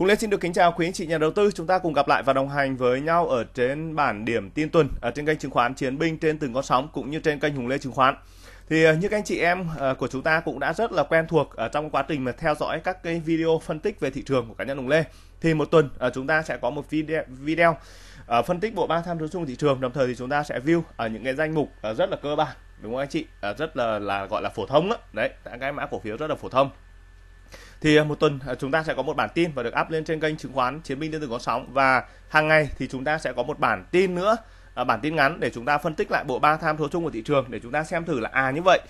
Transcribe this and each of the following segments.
Cũng Lê xin được kính chào quý anh chị nhà đầu tư. Chúng ta cùng gặp lại và đồng hành với nhau ở trên bản điểm tin tuần ở trên kênh chứng khoán Chiến binh trên từng con sóng cũng như trên kênh Hùng Lê chứng khoán. Thì ờ, như các anh chị em ờ, của chúng ta cũng đã rất là quen thuộc ở trong quá trình mà theo dõi các cái video phân tích về thị trường của cá nhân Hùng Lê. Thì một tuần ờ, chúng ta sẽ có một video, video phân tích bộ ba tham số chung thị trường đồng thời thì chúng ta sẽ view ở những cái danh mục rất là cơ bản đúng không anh chị rất là là gọi là phổ thông đó. đấy các cái mã cổ phiếu rất là phổ thông thì à, một tuần à, chúng ta sẽ có một bản tin và được up lên trên kênh chứng khoán chiến binh điện tử có sóng và hàng ngày thì chúng ta sẽ có một bản tin nữa à, bản tin ngắn để chúng ta phân tích lại bộ ba tham số chung của thị trường để chúng ta xem thử là à như vậy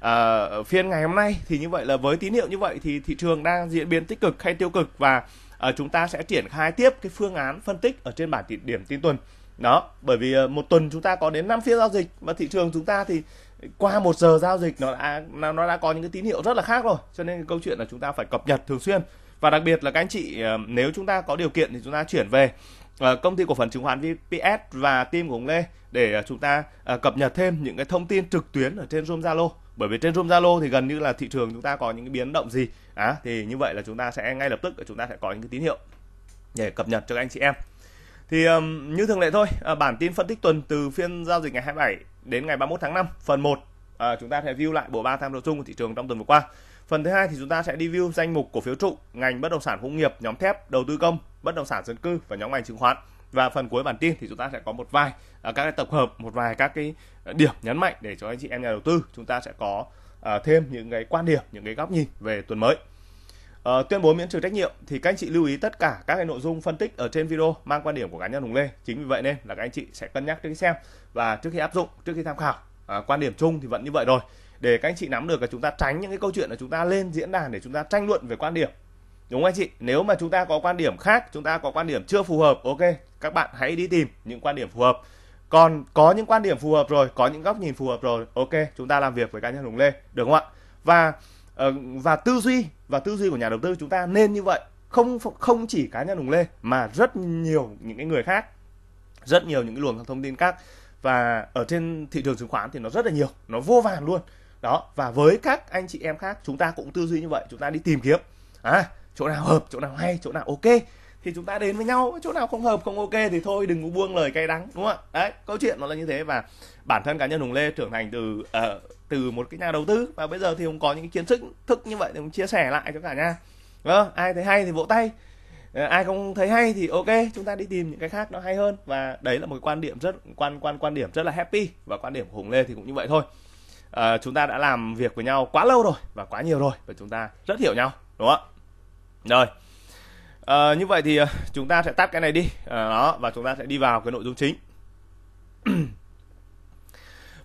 à, phiên ngày hôm nay thì như vậy là với tín hiệu như vậy thì thị trường đang diễn biến tích cực hay tiêu cực và à, chúng ta sẽ triển khai tiếp cái phương án phân tích ở trên bản điểm tin tuần đó bởi vì một tuần chúng ta có đến 5 phiên giao dịch và thị trường chúng ta thì qua một giờ giao dịch nó đã nó đã có những cái tín hiệu rất là khác rồi cho nên câu chuyện là chúng ta phải cập nhật thường xuyên và đặc biệt là các anh chị ờ, nếu chúng ta có điều kiện thì chúng ta chuyển về ờ, công ty cổ phần chứng khoán VPS và team của ông Lê để ờ, chúng ta cập nhật thêm những cái thông tin trực tuyến ở trên Zoom Zalo bởi vì trên Zoom Zalo thì gần như là thị trường chúng ta có những cái biến động gì à, thì như vậy là chúng ta sẽ ngay lập tức chúng ta sẽ có những cái tín hiệu để cập nhật cho các anh chị em thì um, như thường lệ thôi uh, bản tin phân tích tuần từ phiên giao dịch ngày 27 đến ngày 31 tháng 5 phần 1 à, chúng ta sẽ view lại bộ ba tham số chung của thị trường trong tuần vừa qua. Phần thứ hai thì chúng ta sẽ đi review danh mục cổ phiếu trụ, ngành bất động sản công nghiệp, nhóm thép, đầu tư công, bất động sản dân cư và nhóm ngành chứng khoán. Và phần cuối bản tin thì chúng ta sẽ có một vài à, các cái tập hợp, một vài các cái điểm nhấn mạnh để cho anh chị em nhà đầu tư chúng ta sẽ có à, thêm những cái quan điểm, những cái góc nhìn về tuần mới. Ờ, tuyên bố miễn trừ trách nhiệm thì các anh chị lưu ý tất cả các cái nội dung phân tích ở trên video mang quan điểm của cá nhân Hùng Lê. Chính vì vậy nên là các anh chị sẽ cân nhắc trước khi xem và trước khi áp dụng, trước khi tham khảo. Uh, quan điểm chung thì vẫn như vậy rồi. Để các anh chị nắm được là chúng ta tránh những cái câu chuyện là chúng ta lên diễn đàn để chúng ta tranh luận về quan điểm. Đúng không anh chị? Nếu mà chúng ta có quan điểm khác, chúng ta có quan điểm chưa phù hợp, ok, các bạn hãy đi tìm những quan điểm phù hợp. Còn có những quan điểm phù hợp rồi, có những góc nhìn phù hợp rồi, ok, chúng ta làm việc với cá nhân Hùng Lê, được không ạ? Và Ờ, và tư duy và tư duy của nhà đầu tư chúng ta nên như vậy không không chỉ cá nhân Hùng Lê mà rất nhiều những cái người khác rất nhiều những cái luồng thông tin khác và ở trên thị trường chứng khoán thì nó rất là nhiều nó vô vàn luôn đó và với các anh chị em khác chúng ta cũng tư duy như vậy chúng ta đi tìm kiếm à chỗ nào hợp chỗ nào hay chỗ nào ok thì chúng ta đến với nhau chỗ nào không hợp không ok thì thôi đừng có buông lời cay đắng đúng không ạ đấy câu chuyện nó là như thế và bản thân cá nhân hùng lê trưởng thành từ uh, từ một cái nhà đầu tư và bây giờ thì hùng có những kiến thức thức như vậy thì hùng chia sẻ lại cho cả nhà vâng ai thấy hay thì vỗ tay ờ, ai không thấy hay thì ok chúng ta đi tìm những cái khác nó hay hơn và đấy là một quan điểm rất quan quan quan điểm rất là happy và quan điểm của hùng lê thì cũng như vậy thôi à, chúng ta đã làm việc với nhau quá lâu rồi và quá nhiều rồi và chúng ta rất hiểu nhau đúng không ạ rồi à, như vậy thì ờ, chúng ta sẽ tắt cái này đi à, đó và chúng ta sẽ đi vào cái nội dung chính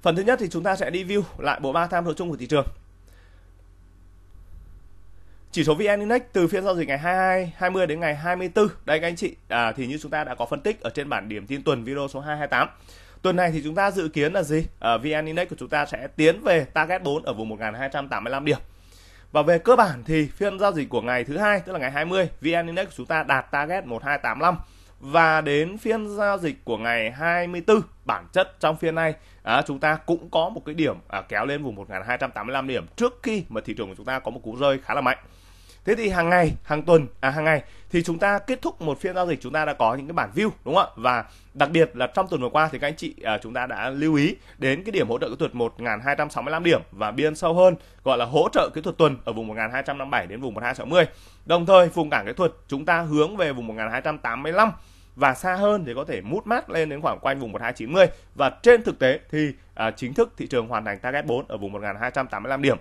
phần thứ nhất thì chúng ta sẽ review lại bộ ba tham số chung của thị trường chỉ số VN Index từ phiên giao dịch ngày 22 20 đến ngày 24 đây các anh chị à, thì như chúng ta đã có phân tích ở trên bản điểm tin tuần video số 228 tuần này thì chúng ta dự kiến là gì à, VN Index của chúng ta sẽ tiến về target 4 ở vùng 1285 điểm và về cơ bản thì phiên giao dịch của ngày thứ hai tức là ngày 20, VN Index của chúng ta đạt target 1285 và đến phiên giao dịch của ngày 24 bản chất trong phiên này à, chúng ta cũng có một cái điểm à, kéo lên vùng 1285 điểm trước khi mà thị trường của chúng ta có một cú rơi khá là mạnh thế thì hàng ngày hàng tuần à hàng ngày thì chúng ta kết thúc một phiên giao dịch chúng ta đã có những cái bản view đúng không ạ và đặc biệt là trong tuần vừa qua thì các anh chị à, chúng ta đã lưu ý đến cái điểm hỗ trợ kỹ thuật 1265 điểm và biên sâu hơn gọi là hỗ trợ kỹ thuật tuần ở vùng 1257 đến vùng 1260 đồng thời vùng cảng kỹ thuật chúng ta hướng về vùng 1285 và xa hơn thì có thể mút mát lên đến khoảng quanh vùng 1290 và trên thực tế thì à, chính thức thị trường hoàn thành target 4 ở vùng 1285 điểm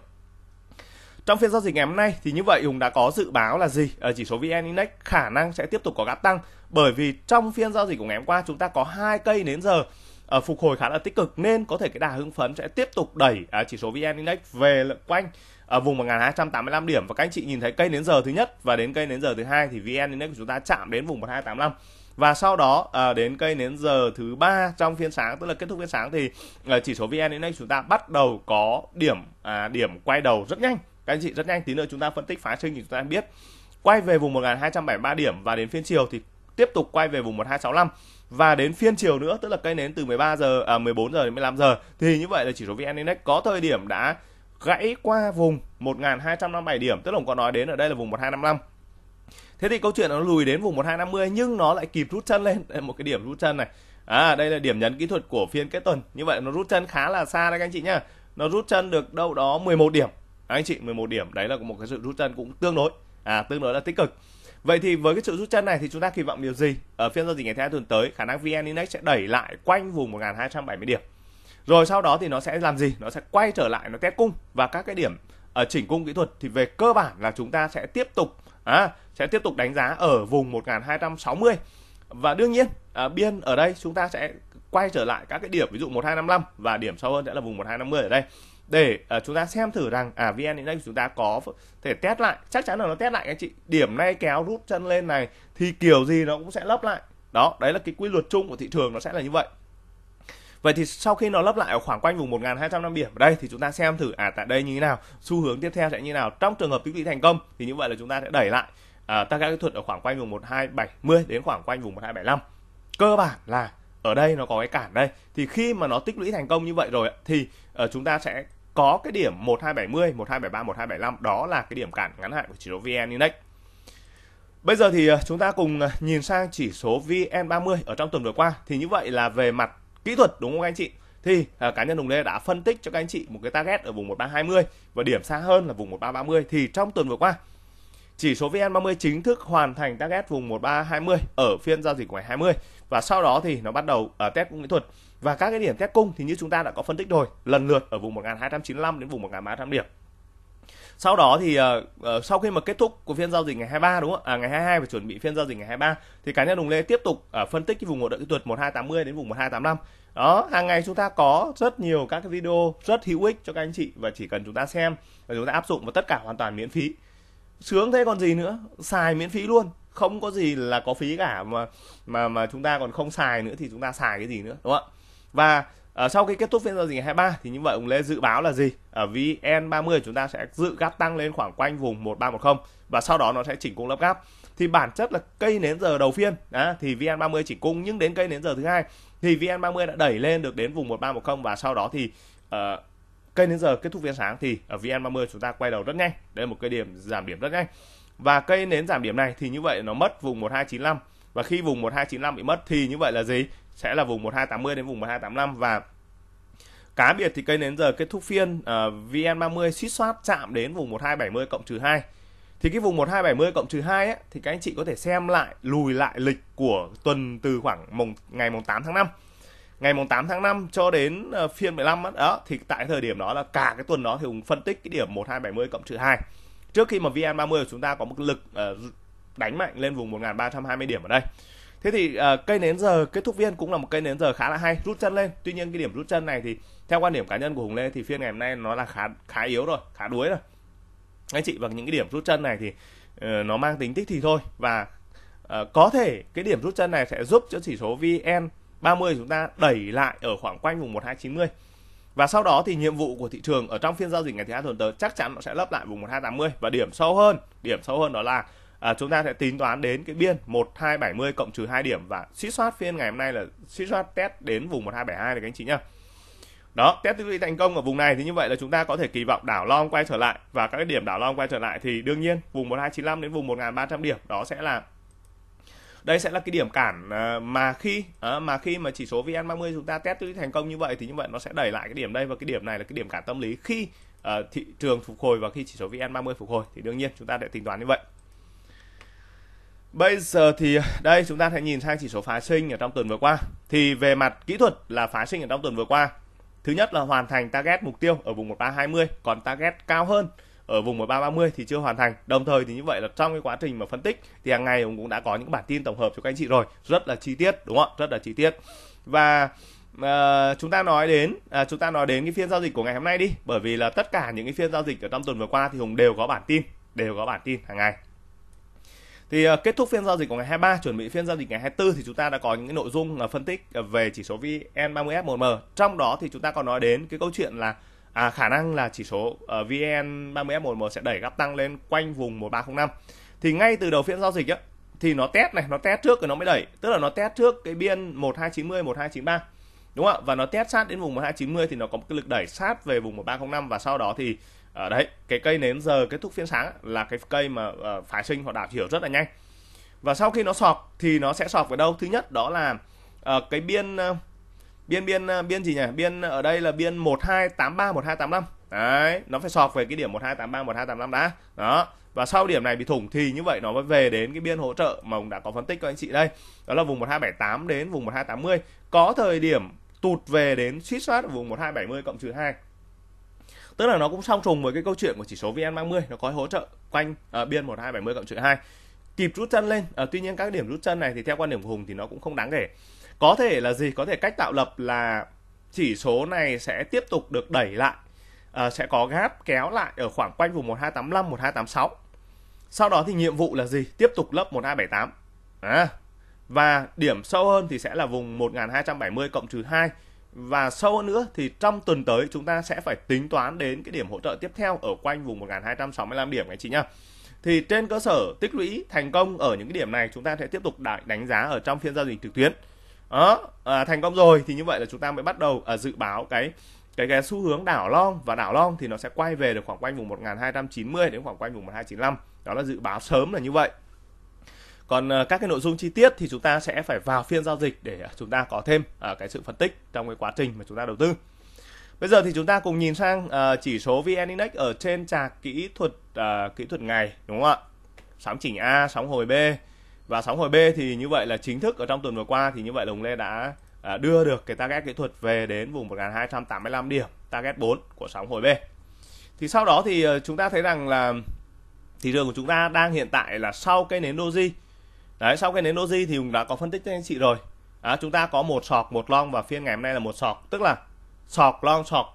trong phiên giao dịch ngày hôm nay thì như vậy Hùng đã có dự báo là gì? Ở ờ, chỉ số VN Index khả năng sẽ tiếp tục có gap tăng bởi vì trong phiên giao dịch của ngày hôm qua chúng ta có hai cây đến giờ ở ờ, phục hồi khá là tích cực nên có thể cái đà hưng phấn sẽ tiếp tục đẩy à, chỉ số VN Index về quanh ở ờ, vùng 1285 điểm và các anh chị nhìn thấy cây đến giờ thứ nhất và đến cây đến giờ thứ hai thì VN Index của chúng ta chạm đến vùng 1285 và sau đó đến cây đến giờ thứ ba trong phiên sáng tức là kết thúc phiên sáng thì chỉ số VN Index chúng ta bắt đầu có điểm à, điểm quay đầu rất nhanh các anh chị rất nhanh tí nữa chúng ta phân tích phá sinh thì chúng ta biết quay về vùng 1273 điểm và đến phiên chiều thì tiếp tục quay về vùng 1265 và đến phiên chiều nữa tức là cây nến từ 13 giờ à, 14 giờ đến 15 giờ thì như vậy là chỉ số VN Index có thời điểm đã gãy qua vùng 1257 điểm tức là ông có nói đến ở đây là vùng 1255 Thế thì câu chuyện nó lùi đến vùng 1250 nhưng nó lại kịp rút chân lên đây một cái điểm rút chân này. À đây là điểm nhấn kỹ thuật của phiên kết tuần. Như vậy nó rút chân khá là xa đấy các anh chị nhá. Nó rút chân được đâu đó 11 điểm anh chị 11 điểm đấy là một cái sự rút chân cũng tương đối à tương đối là tích cực Vậy thì với cái sự rút chân này thì chúng ta kỳ vọng điều gì? Ở phiên giao dịch ngày thứ hai tuần tới, khả năng VN Index sẽ đẩy lại quanh vùng 1270 điểm. Rồi sau đó thì nó sẽ làm gì? Nó sẽ quay trở lại nó test cung và các cái điểm ở ờ, chỉnh cung kỹ thuật thì về cơ bản là chúng ta sẽ tiếp tục à, sẽ tiếp tục đánh giá ở vùng 1260. Và đương nhiên à, biên ở đây chúng ta sẽ quay trở lại các cái điểm ví dụ 1255 và điểm sâu hơn sẽ là vùng 1250 ở đây để uh, chúng ta xem thử rằng à vn index chúng ta có thể test lại chắc chắn là nó test lại các chị điểm này kéo rút chân lên này thì kiểu gì nó cũng sẽ lấp lại đó đấy là cái quy luật chung của thị trường nó sẽ là như vậy Vậy thì sau khi nó lấp lại ở khoảng quanh vùng năm điểm ở đây thì chúng ta xem thử à tại đây như thế nào, xu hướng tiếp theo sẽ như nào. Trong trường hợp tích lũy thành công thì như vậy là chúng ta sẽ đẩy lại à, các kỹ thuật ở khoảng quanh vùng 1270 đến khoảng quanh vùng 1275. Cơ bản là ở đây nó có cái cản đây thì khi mà nó tích lũy thành công như vậy rồi thì uh, chúng ta sẽ có cái điểm 1270, 1273, 1275 đó là cái điểm cản ngắn hạn của chỉ số VN Index. Bây giờ thì à, chúng ta cùng à, nhìn sang chỉ số VN30 ở trong tuần vừa qua thì như vậy là về mặt kỹ thuật đúng không các anh chị? Thì à, cá nhân Hùng Lê đã phân tích cho các anh chị một cái target ở vùng 1320 và điểm xa hơn là vùng 1330 thì trong tuần vừa qua chỉ số VN30 chính thức hoàn thành target vùng 1320 ở phiên giao dịch ngày 20 và sau đó thì nó bắt đầu ở test kỹ thuật và các cái điểm test cung thì như chúng ta đã có phân tích rồi lần lượt ở vùng 1295 đến vùng 1300 điểm sau đó thì uh, sau khi mà kết thúc của phiên giao dịch ngày 23 đúng không ạ? À, ngày 22 và chuẩn bị phiên giao dịch ngày 23 thì cá nhân đồng Lê tiếp tục uh, phân tích cái vùng hỗ trợ kỹ thuật 1280 đến vùng 1285. Đó, hàng ngày chúng ta có rất nhiều các cái video rất hữu ích cho các anh chị và chỉ cần chúng ta xem và chúng ta áp dụng và tất cả hoàn toàn miễn phí. Sướng thế còn gì nữa, xài miễn phí luôn, không có gì là có phí cả mà mà mà chúng ta còn không xài nữa thì chúng ta xài cái gì nữa đúng không ạ? và uh, sau khi kết thúc phiên giao dịch ngày 23 thì như vậy ông Lê dự báo là gì ở VN30 chúng ta sẽ dự gáp tăng lên khoảng quanh vùng 1310 và sau đó nó sẽ chỉnh cung lấp gáp thì bản chất là cây nến giờ đầu phiên á thì VN30 chỉnh cung nhưng đến cây nến giờ thứ hai thì VN30 đã đẩy lên được đến vùng 1310 và sau đó thì uh, cây nến giờ kết thúc phiên sáng thì ở VN30 chúng ta quay đầu rất nhanh đây là một cây điểm giảm điểm rất nhanh và cây nến giảm điểm này thì như vậy nó mất vùng 1295 và khi vùng 1295 bị mất thì như vậy là gì sẽ là vùng 1280 đến vùng 1285 và cá biệt thì cây nến giờ kết thúc phiên uh, ờ, VN30 suýt soát chạm đến vùng 1270 cộng trừ 2 thì cái vùng 1270 cộng trừ 2 ấy, thì các anh chị có thể xem lại lùi lại lịch của tuần từ khoảng mùng ngày mùng 8 tháng 5 ngày mùng 8 tháng 5 cho đến ờ, phiên 15 đó, đó thì tại thời điểm đó là cả cái tuần đó thì cũng phân tích cái điểm 1270 cộng trừ 2 trước khi mà VN30 của chúng ta có một lực ờ, đánh mạnh lên vùng 1320 điểm ở đây thế thì uh, cây nến giờ kết thúc viên cũng là một cây nến giờ khá là hay rút chân lên tuy nhiên cái điểm rút chân này thì theo quan điểm cá nhân của hùng lê thì phiên ngày hôm nay nó là khá khá yếu rồi khá đuối rồi anh chị và những cái điểm rút chân này thì uh, nó mang tính tích thì thôi và uh, có thể cái điểm rút chân này sẽ giúp cho chỉ số vn 30 chúng ta đẩy lại ở khoảng quanh vùng 1290 và sau đó thì nhiệm vụ của thị trường ở trong phiên giao dịch ngày thứ hai tuần tới chắc chắn nó sẽ lấp lại vùng 1280 và điểm sâu hơn, điểm sâu hơn đó là à, chúng ta sẽ tính toán đến cái biên 1270 cộng trừ 2 điểm và suy soát phiên ngày hôm nay là suy soát test đến vùng 1272 này các anh chị nhá. Đó, test tư duy thành công ở vùng này thì như vậy là chúng ta có thể kỳ vọng đảo long quay trở lại và các cái điểm đảo long quay trở lại thì đương nhiên vùng 1295 đến vùng 1300 điểm đó sẽ là đây sẽ là cái điểm cản à, mà khi à, mà khi mà chỉ số VN30 chúng ta test tư duy thành công như vậy thì như vậy nó sẽ đẩy lại cái điểm đây và cái điểm này là cái điểm cản tâm lý khi à, thị trường phục hồi và khi chỉ số VN30 phục hồi thì đương nhiên chúng ta sẽ tính toán như vậy. Bây giờ thì đây chúng ta hãy nhìn sang chỉ số phá sinh ở trong tuần vừa qua. Thì về mặt kỹ thuật là phá sinh ở trong tuần vừa qua. Thứ nhất là hoàn thành target mục tiêu ở vùng 1320, còn target cao hơn ở vùng 1330 thì chưa hoàn thành. Đồng thời thì như vậy là trong cái quá trình mà phân tích thì hàng ngày ông cũng đã có những bản tin tổng hợp cho các anh chị rồi, rất là chi tiết đúng không ạ? Rất là chi tiết. Và à, chúng ta nói đến à, chúng ta nói đến cái phiên giao dịch của ngày hôm nay đi bởi vì là tất cả những cái phiên giao dịch ở trong tuần vừa qua thì hùng đều có bản tin đều có bản tin hàng ngày thì uh, kết thúc phiên giao dịch của ngày 23 chuẩn bị phiên giao dịch ngày 24 thì chúng ta đã có những cái nội dung là ờ, phân tích ờ, về chỉ số VN30F1M. Trong đó thì chúng ta còn nói đến cái câu chuyện là à, khả năng là chỉ số uh, VN30F1M sẽ đẩy gấp tăng lên quanh vùng 1305. Thì ngay từ đầu phiên giao dịch á thì nó test này, nó test trước rồi nó mới đẩy, tức là nó test trước cái biên 1290 1293 đúng không ạ và nó test sát đến vùng 1290 thì nó có một cái lực đẩy sát về vùng 1305 và sau đó thì ở ờ, đấy cái cây nến giờ kết thúc phiên sáng là cái cây mà uh, phái sinh họ đảo hiểu rất là nhanh và sau khi nó sọp thì nó sẽ sọp ở đâu thứ nhất đó là uh, cái biên uh, biên biên uh, biên gì nhỉ biên ở đây là biên một một hai hai tám ba tám năm đấy nó phải sọp về cái điểm một một hai hai tám ba tám năm đã đó và sau điểm này bị thủng thì như vậy nó mới về đến cái biên hỗ trợ mà ông đã có phân tích cho anh chị đây đó là vùng một hai bảy tám đến vùng một hai tám mươi có thời điểm tụt về đến suýt soát ở vùng mươi cộng trừ hai tức là nó cũng song trùng với cái câu chuyện của chỉ số VN30 nó có hỗ trợ quanh ở ờ, uh, biên 1270 cộng trừ 2 kịp rút chân lên uh, tuy nhiên các điểm rút chân này thì theo quan điểm của Hùng thì nó cũng không đáng kể có thể là gì có thể cách tạo lập là chỉ số này sẽ tiếp tục được đẩy lại uh, sẽ có gáp kéo lại ở khoảng quanh vùng 1285 1286 sau đó thì nhiệm vụ là gì tiếp tục lớp 1278 à, và điểm sâu hơn thì sẽ là vùng 1270 cộng trừ 2 và sâu hơn nữa thì trong tuần tới chúng ta sẽ phải tính toán đến cái điểm hỗ trợ tiếp theo ở quanh vùng 1265 điểm anh chị nhá. Thì trên cơ sở tích lũy thành công ở những cái điểm này chúng ta sẽ tiếp tục đánh giá ở trong phiên giao dịch trực tuyến. Đó, à, thành công rồi thì như vậy là chúng ta mới bắt đầu à, dự báo cái cái cái xu hướng đảo long và đảo long thì nó sẽ quay về được khoảng quanh vùng 1290 đến khoảng quanh vùng 1295. Đó là dự báo sớm là như vậy còn ờ, các cái nội dung chi tiết thì chúng ta sẽ phải vào phiên giao dịch để ờ, chúng ta có thêm ờ, cái sự phân tích trong cái quá trình mà chúng ta đầu tư Bây giờ thì chúng ta cùng nhìn sang chỉ số VN Index ở trên trạc kỹ thuật kỹ thuật ngày đúng không ạ? Sóng chỉnh A, sóng hồi B và sóng hồi B thì như vậy là chính thức ở trong tuần vừa qua thì như vậy Đồng Lê đã đưa được cái target kỹ thuật về đến vùng 1285 điểm, target 4 của sóng hồi B. Thì sau đó thì chúng ta thấy rằng là thị trường của chúng ta đang hiện tại là sau cái nến Doji đấy sau cái nến doji thì cũng đã có phân tích cho anh chị rồi à, chúng ta có một sọc một long và phiên ngày hôm nay là một sọc tức là sọc long sọc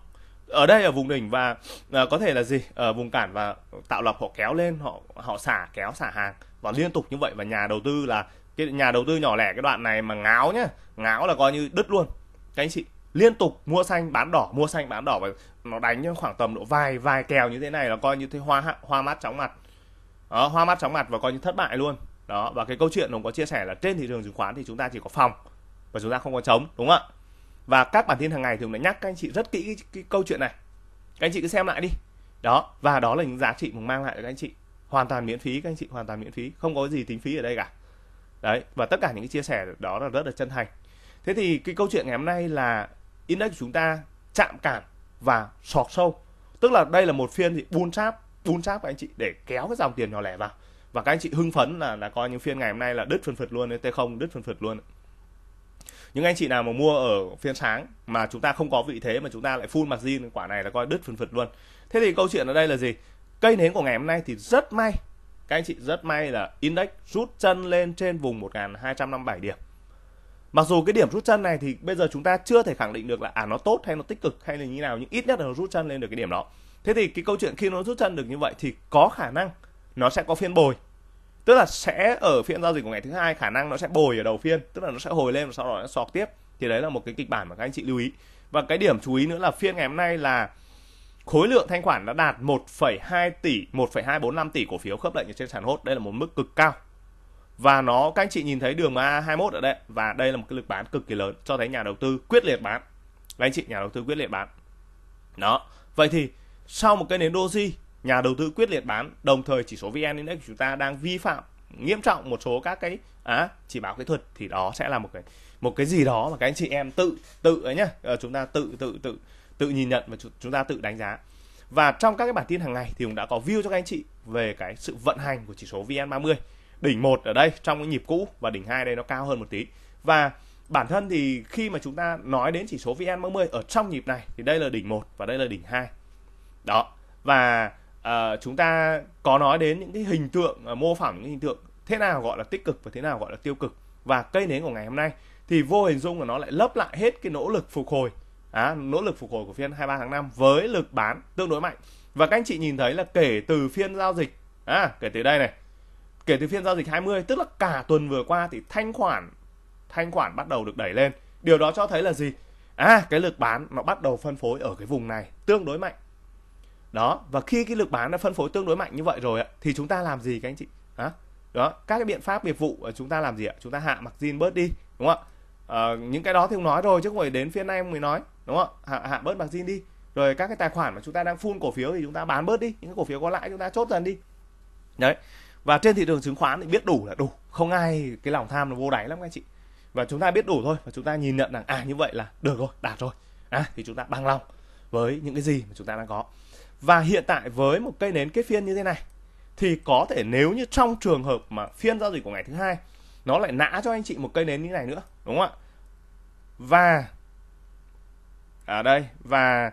ở đây ở vùng đỉnh và à, có thể là gì ở vùng cản và tạo lập họ kéo lên họ họ xả kéo xả hàng và liên tục như vậy và nhà đầu tư là cái nhà đầu tư nhỏ lẻ cái đoạn này mà ngáo nhá ngáo là coi như đứt luôn các anh chị liên tục mua xanh bán đỏ mua xanh bán đỏ và nó đánh khoảng tầm độ vài vài kèo như thế này là coi như thế hoa hoa mắt chóng mặt đó, hoa mắt chóng mặt và coi như thất bại luôn đó và cái câu chuyện ông có chia sẻ là trên thị trường chứng khoán thì chúng ta chỉ có phòng và chúng ta không có chống đúng không ạ và các bản tin hàng ngày thì ông đã nhắc các anh chị rất kỹ cái, cái câu chuyện này các anh chị cứ xem lại đi đó và đó là những giá trị mình mang lại cho các anh chị hoàn toàn miễn phí các anh chị hoàn toàn miễn phí không có gì tính phí ở đây cả đấy và tất cả những cái chia sẻ đó là rất là chân thành thế thì cái câu chuyện ngày hôm nay là index của chúng ta chạm cản và sọt sâu tức là đây là một phiên thì bull sáp bull sáp các anh chị để kéo cái dòng tiền nhỏ lẻ vào và các anh chị hưng phấn là là coi những phiên ngày hôm nay là đứt phân phật luôn đấy t không đứt phân phật luôn những anh chị nào mà mua ở phiên sáng mà chúng ta không có vị thế mà chúng ta lại full margin quả này là coi đứt phân phật luôn thế thì câu chuyện ở đây là gì cây nến của ngày hôm nay thì rất may các anh chị rất may là index rút chân lên trên vùng 1257 điểm mặc dù cái điểm rút chân này thì bây giờ chúng ta chưa thể khẳng định được là à nó tốt hay nó tích cực hay là như nào nhưng ít nhất là nó rút chân lên được cái điểm đó thế thì cái câu chuyện khi nó rút chân được như vậy thì có khả năng nó sẽ có phiên bồi tức là sẽ ở phiên giao dịch của ngày thứ hai khả năng nó sẽ bồi ở đầu phiên tức là nó sẽ hồi lên và sau đó nó sọt tiếp thì đấy là một cái kịch bản mà các anh chị lưu ý và cái điểm chú ý nữa là phiên ngày hôm nay là khối lượng thanh khoản đã đạt 1,2 tỷ 1,245 tỷ cổ phiếu khớp lệnh trên sàn hốt đây là một mức cực cao và nó các anh chị nhìn thấy đường MA 21 ở đây và đây là một cái lực bán cực kỳ lớn cho thấy nhà đầu tư quyết liệt bán là anh chị nhà đầu tư quyết liệt bán đó vậy thì sau một cái nến doji nhà đầu tư quyết liệt bán đồng thời chỉ số vn index của chúng ta đang vi phạm nghiêm trọng một số các cái à, chỉ báo kỹ thuật thì đó sẽ là một cái một cái gì đó mà các anh chị em tự tự ấy nhá ờ, chúng ta tự tự tự tự nhìn nhận và chúng ta tự đánh giá và trong các cái bản tin hàng ngày thì cũng đã có view cho các anh chị về cái sự vận hành của chỉ số VN30 đỉnh một ở đây trong cái nhịp cũ và đỉnh hai đây nó cao hơn một tí và bản thân thì khi mà chúng ta nói đến chỉ số VN30 ở trong nhịp này thì đây là đỉnh một và đây là đỉnh hai đó và à, chúng ta có nói đến những cái hình tượng à, mô phỏng những hình tượng thế nào gọi là tích cực và thế nào gọi là tiêu cực và cây nến của ngày hôm nay thì vô hình dung của nó lại lấp lại hết cái nỗ lực phục hồi à, nỗ lực phục hồi của phiên 23 tháng 5 với lực bán tương đối mạnh và các anh chị nhìn thấy là kể từ phiên giao dịch à, kể từ đây này kể từ phiên giao dịch 20 tức là cả tuần vừa qua thì thanh khoản thanh khoản bắt đầu được đẩy lên điều đó cho thấy là gì à cái lực bán nó bắt đầu phân phối ở cái vùng này tương đối mạnh đó và khi cái lực bán đã phân phối tương đối mạnh như vậy rồi ạ thì chúng ta làm gì các anh chị đó, đó. các cái biện pháp nghiệp vụ ờ, chúng ta làm gì ạ chúng ta hạ mặc zin bớt đi đúng không ạ à, những cái đó thì ông nói rồi chứ không phải đến phiên em mới nói đúng không ạ hạ, hạ bớt mặc zin đi rồi các cái tài khoản mà chúng ta đang phun cổ phiếu thì chúng ta bán bớt đi những cái cổ phiếu có lãi chúng ta chốt dần đi đấy và trên thị trường chứng khoán thì biết đủ là đủ không ai cái lòng tham là vô đáy lắm các anh chị và chúng ta biết đủ thôi và chúng ta nhìn nhận rằng à như vậy là được rồi đạt rồi à, thì chúng ta bằng lòng với những cái gì mà chúng ta đang có và hiện tại với một cây nến kết phiên như thế này thì có thể nếu như trong trường hợp mà phiên giao dịch của ngày thứ hai nó lại nã cho anh chị một cây nến như thế này nữa đúng không ạ và ở à đây và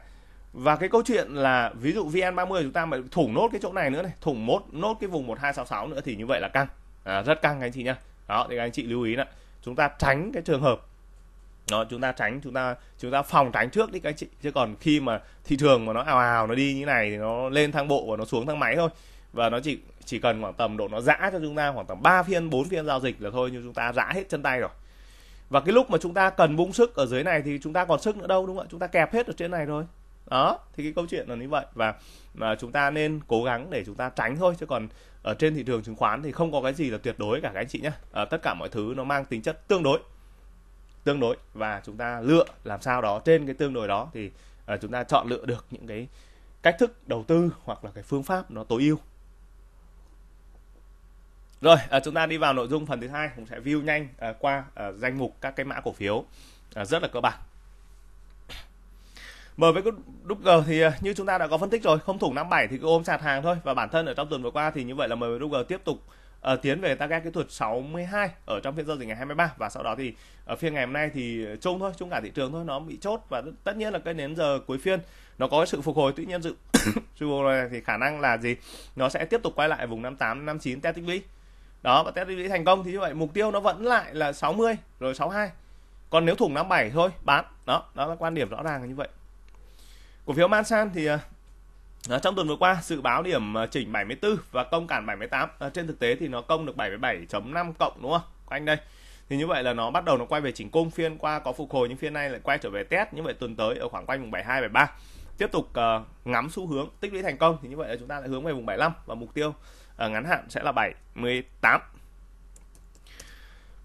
và cái câu chuyện là ví dụ VN30 chúng ta mà thủng nốt cái chỗ này nữa này, thủng mốt nốt cái vùng 1266 nữa thì như vậy là căng. À, rất căng anh chị nhá. Đó thì anh chị lưu ý là chúng ta tránh cái trường hợp đó chúng ta tránh chúng ta chúng ta phòng tránh trước đi các chị chứ còn khi mà thị trường mà nó ào ào nó đi như này thì nó lên thang bộ và nó xuống thang máy thôi và nó chỉ chỉ cần khoảng tầm độ nó giã cho chúng ta khoảng tầm 3 phiên 4 phiên giao dịch là thôi nhưng chúng ta giã hết chân tay rồi và cái lúc mà chúng ta cần bung sức ở dưới này thì chúng ta còn sức nữa đâu đúng không ạ chúng ta kẹp hết ở trên này rồi đó thì cái câu chuyện là như vậy và mà chúng ta nên cố gắng để chúng ta tránh thôi chứ còn ở trên thị trường chứng khoán thì không có cái gì là tuyệt đối cả các anh chị nhé à, ờ, tất cả mọi thứ nó mang tính chất tương đối tương đối và chúng ta lựa làm sao đó trên cái tương đối đó thì uh, chúng ta chọn lựa được những cái cách thức đầu tư hoặc là cái phương pháp nó tối ưu rồi uh, chúng ta đi vào nội dung phần thứ hai cũng sẽ view nhanh uh, qua uh, danh mục các cái mã cổ phiếu uh, rất là cơ bản mở với MWG thì như chúng ta đã có phân tích rồi, không thủng 57 thì cứ ôm chặt hàng thôi và bản thân ở trong tuần vừa qua thì như vậy là MWG tiếp tục uh, tiến về target kỹ thuật 62 ở trong phiên giao dịch ngày 23 và sau đó thì ở ờ, phiên ngày hôm nay thì chung thôi chung cả thị trường thôi nó bị chốt và tất nhiên là cái đến giờ cuối phiên nó có sự phục hồi tuy nhiên dự sự phục hồi thì khả năng là gì nó sẽ tiếp tục quay lại vùng 58 59 test tích lũy đó và test tích lũy thành công thì như vậy mục tiêu nó vẫn lại là 60 rồi 62 còn nếu thủng 57 thôi bán đó đó là quan điểm rõ ràng là như vậy cổ phiếu Mansan thì ờ, Ờ, trong tuần vừa qua dự báo điểm ờ, chỉnh 74 và công cản 78 ờ, trên thực tế thì nó công được 77.5 cộng đúng không anh đây thì như vậy là nó bắt đầu nó quay về chỉnh cung phiên qua có phục hồi nhưng phiên nay lại quay trở về test như vậy tuần tới ở khoảng quanh vùng 72 73 tiếp tục ngắm xu hướng tích lũy thành công thì như vậy là chúng ta lại hướng về vùng 75 và mục tiêu ở ngắn hạn sẽ là 78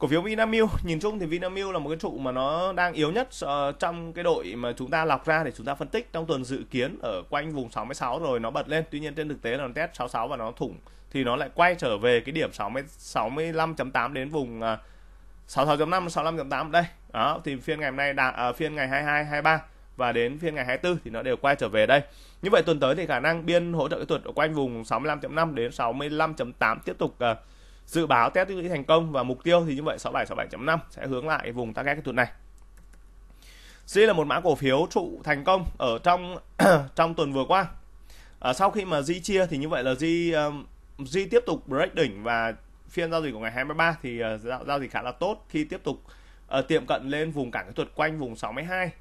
cổ phiếu Vinamilk nhìn chung thì Vinamilk là một cái trụ mà nó đang yếu nhất uh, trong cái đội mà chúng ta lọc ra để chúng ta phân tích trong tuần dự kiến ở quanh vùng 66 rồi nó bật lên tuy nhiên trên thực tế là nó test 66 và nó thủng thì nó lại quay trở về cái điểm 60 65.8 đến vùng uh, 66.5 65.8 đây đó thì phiên ngày hôm nay đạt uh, phiên ngày 22 23 và đến phiên ngày 24 thì nó đều quay trở về đây như vậy tuần tới thì khả năng biên hỗ trợ kỹ thuật ở quanh vùng 65.5 đến 65.8 tiếp tục uh, dự báo test tích lũy thành công và mục tiêu thì như vậy 6767.5 sẽ hướng lại vùng target kỹ thuật này C là một mã cổ phiếu trụ thành công ở trong trong tuần vừa qua à, sau khi mà Di chia thì như vậy là Di um, Di tiếp tục break đỉnh và phiên giao dịch của ngày 23 thì uh, giao, giao dịch khá là tốt khi tiếp tục uh, tiệm cận lên vùng cản kỹ thuật quanh vùng 62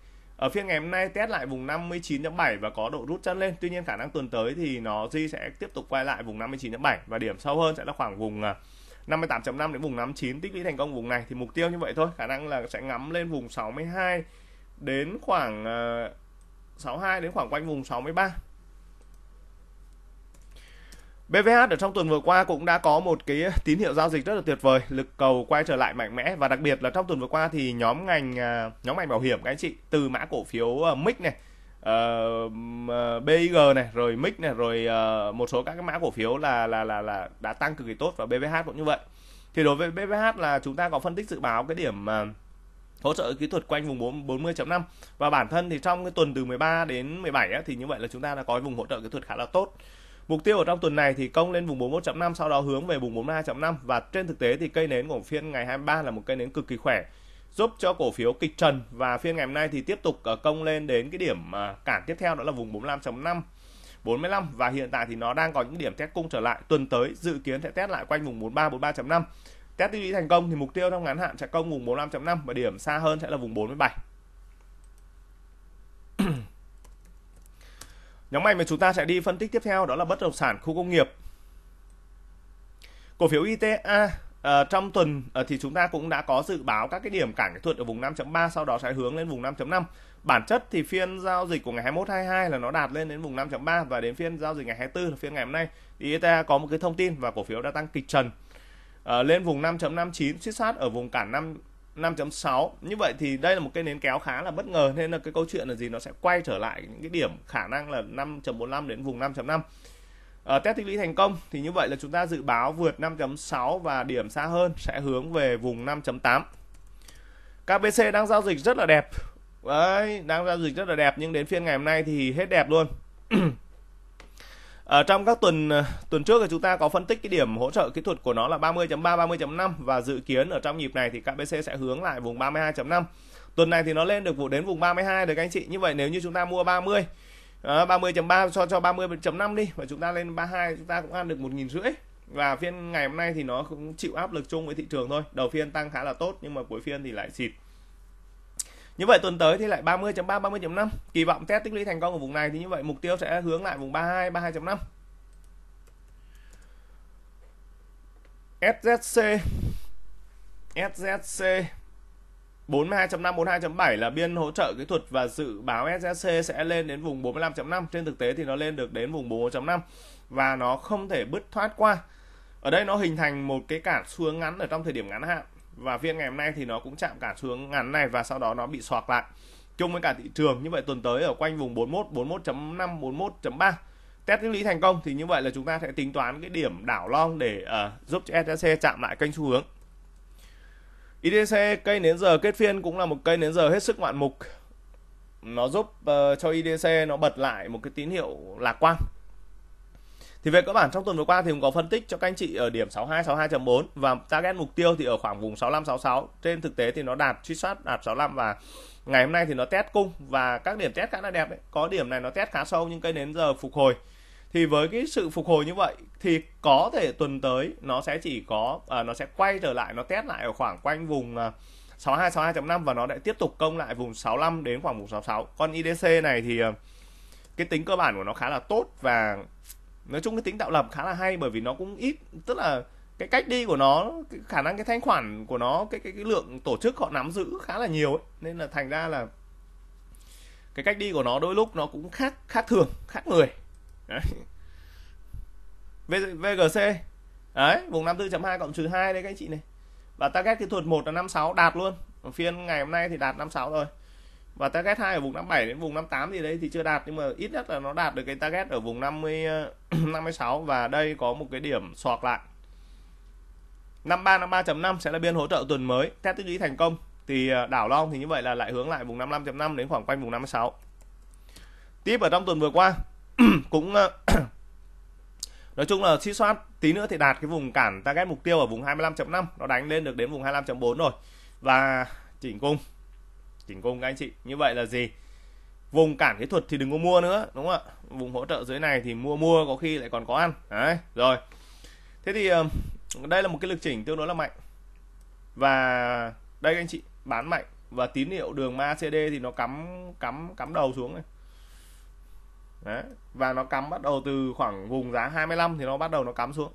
ở phiên ngày hôm nay test lại vùng 59.7 và có độ rút chân lên tuy nhiên khả năng tuần tới thì nó di sẽ tiếp tục quay lại vùng 59.7 và điểm sâu hơn sẽ là khoảng vùng 58.5 à, đến vùng 59 tích lũy thành công vùng này thì mục tiêu như vậy thôi khả năng là sẽ ngắm lên vùng 62 đến khoảng 62 à, đến khoảng quanh vùng 63 BVH ở trong tuần vừa qua cũng đã có một cái tín hiệu giao dịch rất là tuyệt vời, lực cầu quay trở lại mạnh mẽ và đặc biệt là trong tuần vừa qua thì nhóm ngành à, nhóm ngành bảo hiểm các anh chị từ mã cổ phiếu à, MIC này, uh, ờ, à, BIG này, rồi MIC này, rồi uh, một số các cái mã cổ phiếu là là là là đã tăng cực kỳ tốt và BVH cũng như vậy. Thì đối với BVH là chúng ta có phân tích dự báo cái điểm uh, hỗ trợ kỹ thuật quanh vùng 40.5 và bản thân thì trong cái tuần từ 13 đến 17 á, thì như vậy là chúng ta đã có vùng hỗ trợ kỹ thuật khá là tốt Mục tiêu ở trong tuần này thì công lên vùng 41.5 sau đó hướng về vùng 42.5 và trên thực tế thì cây nến của phiên ngày 23 là một cây nến cực kỳ khỏe giúp cho cổ phiếu kịch trần và phiên ngày hôm nay thì tiếp tục ờ, công lên đến cái điểm ờ, cản tiếp theo đó là vùng 45.5 45 và hiện tại thì nó đang có những điểm test cung trở lại tuần tới dự kiến sẽ test lại quanh vùng 43 43.5 test tích lũy thành công thì mục tiêu trong ngắn hạn sẽ công vùng 45.5 và điểm xa hơn sẽ là vùng 47 Nhóm ngành mà chúng ta sẽ đi phân tích tiếp theo đó là bất động sản khu công nghiệp. Cổ phiếu ITA À, ờ, trong tuần à, thì chúng ta cũng đã có dự báo các cái điểm cản kỹ thuật ở vùng 5.3 sau đó sẽ hướng lên vùng 5.5. Bản chất thì phiên giao dịch của ngày 21 22 là nó đạt lên đến vùng 5.3 và đến phiên giao dịch ngày 24 là phiên ngày hôm nay thì ita có một cái thông tin và cổ phiếu đã tăng kịch trần. À, lên vùng 5.59 suýt sát ở vùng cản 5 5.6 như vậy thì đây là một cái nến kéo khá là bất ngờ nên là cái câu chuyện là gì nó sẽ quay trở lại những cái điểm khả năng là 5.45 đến vùng 5.5 ở ờ, test tích lũy thành công thì như vậy là chúng ta dự báo vượt 5.6 và điểm xa hơn sẽ hướng về vùng 5.8 KBC đang giao dịch rất là đẹp đấy đang giao dịch rất là đẹp nhưng đến phiên ngày hôm nay thì hết đẹp luôn Ở ờ, trong các tuần ờ, tuần trước thì chúng ta có phân tích cái điểm hỗ trợ kỹ thuật của nó là 30.3, 30.5 và dự kiến ở trong nhịp này thì KBC sẽ hướng lại vùng 32.5. Tuần này thì nó lên được vụ đến vùng 32 được anh chị. Như vậy nếu như chúng ta mua 30 30.3 ờ, cho cho 30.5 đi và chúng ta lên 32 chúng ta cũng ăn được 1.000 rưỡi và phiên ngày hôm nay thì nó cũng chịu áp lực chung với thị trường thôi. Đầu phiên tăng khá là tốt nhưng mà cuối phiên thì lại xịt như vậy tuần tới thì lại 30.3 30.5 kỳ vọng test tích lũy thành công ở vùng này thì như vậy mục tiêu sẽ hướng lại vùng 32 32.5 SZC SZC 42.5 42.7 là biên hỗ trợ kỹ thuật và dự báo SZC sẽ lên đến vùng 45.5 trên thực tế thì nó lên được đến vùng 41.5 và nó không thể bứt thoát qua ở đây nó hình thành một cái cản xuống ngắn ở trong thời điểm ngắn hạn và phiên ngày hôm nay thì nó cũng chạm cả xuống ngắn này và sau đó nó bị xoạc lại chung với cả thị trường như vậy tuần tới ở quanh vùng 41 41.5 41.3 test lý thành công thì như vậy là chúng ta sẽ tính toán cái điểm đảo long để uh, giúp cho SHC chạm lại kênh xu hướng IDC cây nến giờ kết phiên cũng là một cây nến giờ hết sức ngoạn mục nó giúp uh, cho IDC nó bật lại một cái tín hiệu lạc quan thì về cơ bản trong tuần vừa qua thì cũng có phân tích cho các anh chị ở điểm 62 62.4 và target mục tiêu thì ở khoảng vùng 65 66. Trên thực tế thì nó đạt truy soát đạt 65 và ngày hôm nay thì nó test cung và các điểm test khá là đẹp đấy. Có điểm này nó test khá sâu nhưng cây đến giờ phục hồi thì với cái sự phục hồi như vậy thì có thể tuần tới nó sẽ chỉ có à, nó sẽ quay trở lại nó test lại ở khoảng quanh vùng à, 62 62.5 và nó lại tiếp tục công lại vùng 65 đến khoảng vùng 66. Con IDC này thì à, cái tính cơ bản của nó khá là tốt và nói chung cái tính tạo lập khá là hay bởi vì nó cũng ít tức là cái cách đi của nó cái khả năng cái thanh khoản của nó cái cái, cái lượng tổ chức họ nắm giữ khá là nhiều ấy. nên là thành ra là cái cách đi của nó đôi lúc nó cũng khác khác thường khác người đấy. VGC đấy vùng 54.2 cộng trừ 2 đấy các anh chị này và target kỹ thuật 1 là 56 đạt luôn phiên ngày hôm nay thì đạt 56 rồi và target 2 ở vùng 57 đến vùng 58 gì đấy thì chưa đạt nhưng mà ít nhất là nó đạt được cái target ở vùng 50 56 ờ, và đây có một cái điểm xoạc lại 53 53.5 sẽ là biên hỗ trợ tuần mới test tư duy thành công thì ờ, đảo long thì như vậy là lại hướng lại vùng 55.5 đến khoảng quanh vùng 56 tiếp ở trong tuần vừa qua cũng ờ, nói chung là suy soát tí nữa thì đạt cái vùng cản target mục tiêu ở vùng 25.5 nó đánh lên được đến vùng 25.4 rồi và chỉnh cung chỉnh cung các anh chị như vậy là gì vùng cản kỹ thuật thì đừng có mua nữa đúng không ạ vùng hỗ trợ dưới này thì mua mua có khi lại còn có ăn đấy rồi thế thì ờ, đây là một cái lực chỉnh tương đối là mạnh và đây anh chị bán mạnh và tín hiệu đường MACD thì nó cắm cắm cắm đầu xuống này Đấy. và nó cắm bắt đầu từ khoảng vùng giá 25 thì nó bắt đầu nó cắm xuống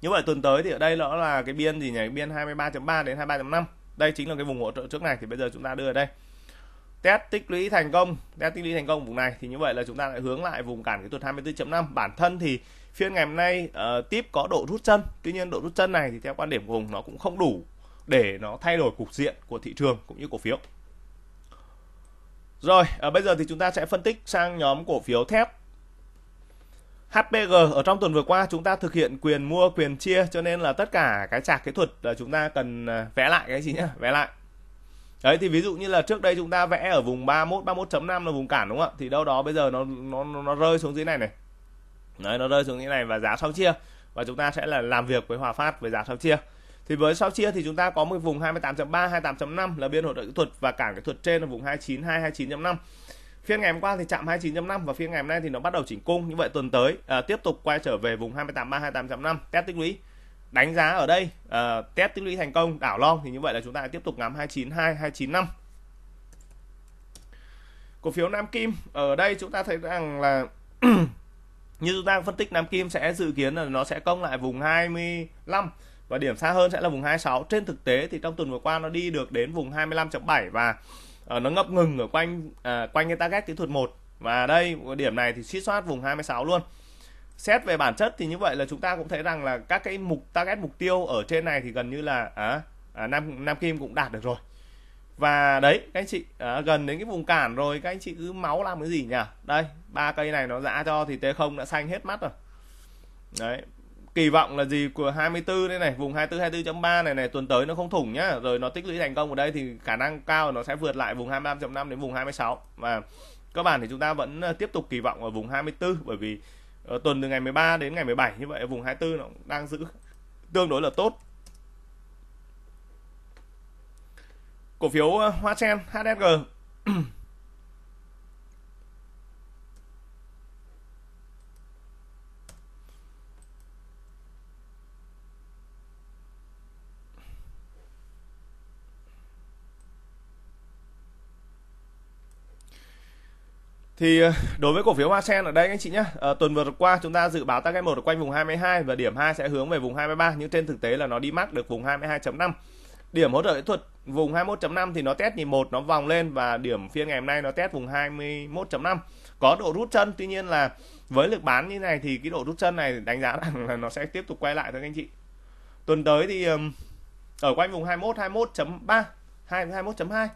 như vậy tuần tới thì ở đây nó là cái biên gì nhỉ biên 23.3 đến 23.5 đây chính là cái vùng hỗ trợ trước này thì bây giờ chúng ta đưa ở đây test tích lũy thành công test tích lũy thành công vùng này thì như vậy là chúng ta lại hướng lại vùng cản kỹ thuật 24.5 bản thân thì phiên ngày hôm nay uh, tiếp có độ rút chân tuy nhiên độ rút chân này thì theo quan điểm của hùng nó cũng không đủ để nó thay đổi cục diện của thị trường cũng như cổ phiếu rồi à, bây giờ thì chúng ta sẽ phân tích sang nhóm cổ phiếu thép HPG ở trong tuần vừa qua chúng ta thực hiện quyền mua quyền chia cho nên là tất cả cái chạc kỹ thuật là chúng ta cần à, vẽ lại cái gì nhá, vẽ lại. Đấy thì ví dụ như là trước đây chúng ta vẽ ở vùng 31 31.5 là vùng cản đúng không ạ? Thì đâu đó bây giờ nó nó nó rơi xuống dưới này này. Đấy nó rơi xuống dưới này và giá sau chia và chúng ta sẽ là làm việc với Hòa Phát với giá sau chia. Thì với sau chia thì chúng ta có một vùng 28.3 28.5 là biên hỗ trợ kỹ thuật và cản kỹ thuật trên là vùng 29 229.5 Phiên ngày hôm qua thì chạm 29.5 và phiên ngày hôm nay thì nó bắt đầu chỉnh cung. Như vậy tuần tới à, tiếp tục quay trở về vùng 28.3 28.5 test tích lũy. Đánh giá ở đây à, test tích lũy thành công đảo long thì như vậy là chúng ta tiếp tục ngắm 292 295. Cổ phiếu Nam Kim ở đây chúng ta thấy rằng là như chúng ta phân tích Nam Kim sẽ dự kiến là nó sẽ công lại vùng 25 và điểm xa hơn sẽ là vùng 26. Trên thực tế thì trong tuần vừa qua nó đi được đến vùng 25.7 và Ờ, nó ngập ngừng ở quanh uh, quanh cái target kỹ thuật một và đây điểm này thì suýt soát vùng 26 luôn xét về bản chất thì như vậy là chúng ta cũng thấy rằng là các cái mục target mục tiêu ở trên này thì gần như là à, à, Nam Nam Kim cũng đạt được rồi và đấy các anh chị à, gần đến cái vùng cản rồi các anh chị cứ máu làm cái gì nhỉ đây ba cây này nó dã cho thì T0 đã xanh hết mắt rồi đấy kỳ vọng là gì của 24 đây này vùng 24 24.3 này này tuần tới nó không thủng nhá rồi nó tích lũy thành công ở đây thì khả năng cao nó sẽ vượt lại vùng 25.5 đến vùng 26 và cơ bản thì chúng ta vẫn ờ, tiếp tục kỳ vọng ở vùng 24 bởi vì ở ờ, tuần từ ngày 13 đến ngày 17 như vậy ở vùng 24 nó đang giữ tương đối là tốt cổ phiếu ờ, Hoa Sen HSG thì ờ, đối với cổ phiếu Hoa Sen ở đây các anh chị nhé à, ờ, tuần vừa qua chúng ta dự báo target một quanh vùng 22 và điểm 2 sẽ hướng về vùng 23 nhưng trên thực tế là nó đi mắc được vùng 22.5 điểm hỗ trợ kỹ thuật vùng 21.5 thì nó test nhịp một nó vòng lên và điểm phiên ngày hôm nay nó test vùng 21.5 có độ rút chân tuy nhiên là với lực bán như này thì cái độ rút chân này đánh giá rằng là nó sẽ tiếp tục quay lại thôi các anh chị tuần tới thì ở quanh vùng 21 21.3 21.2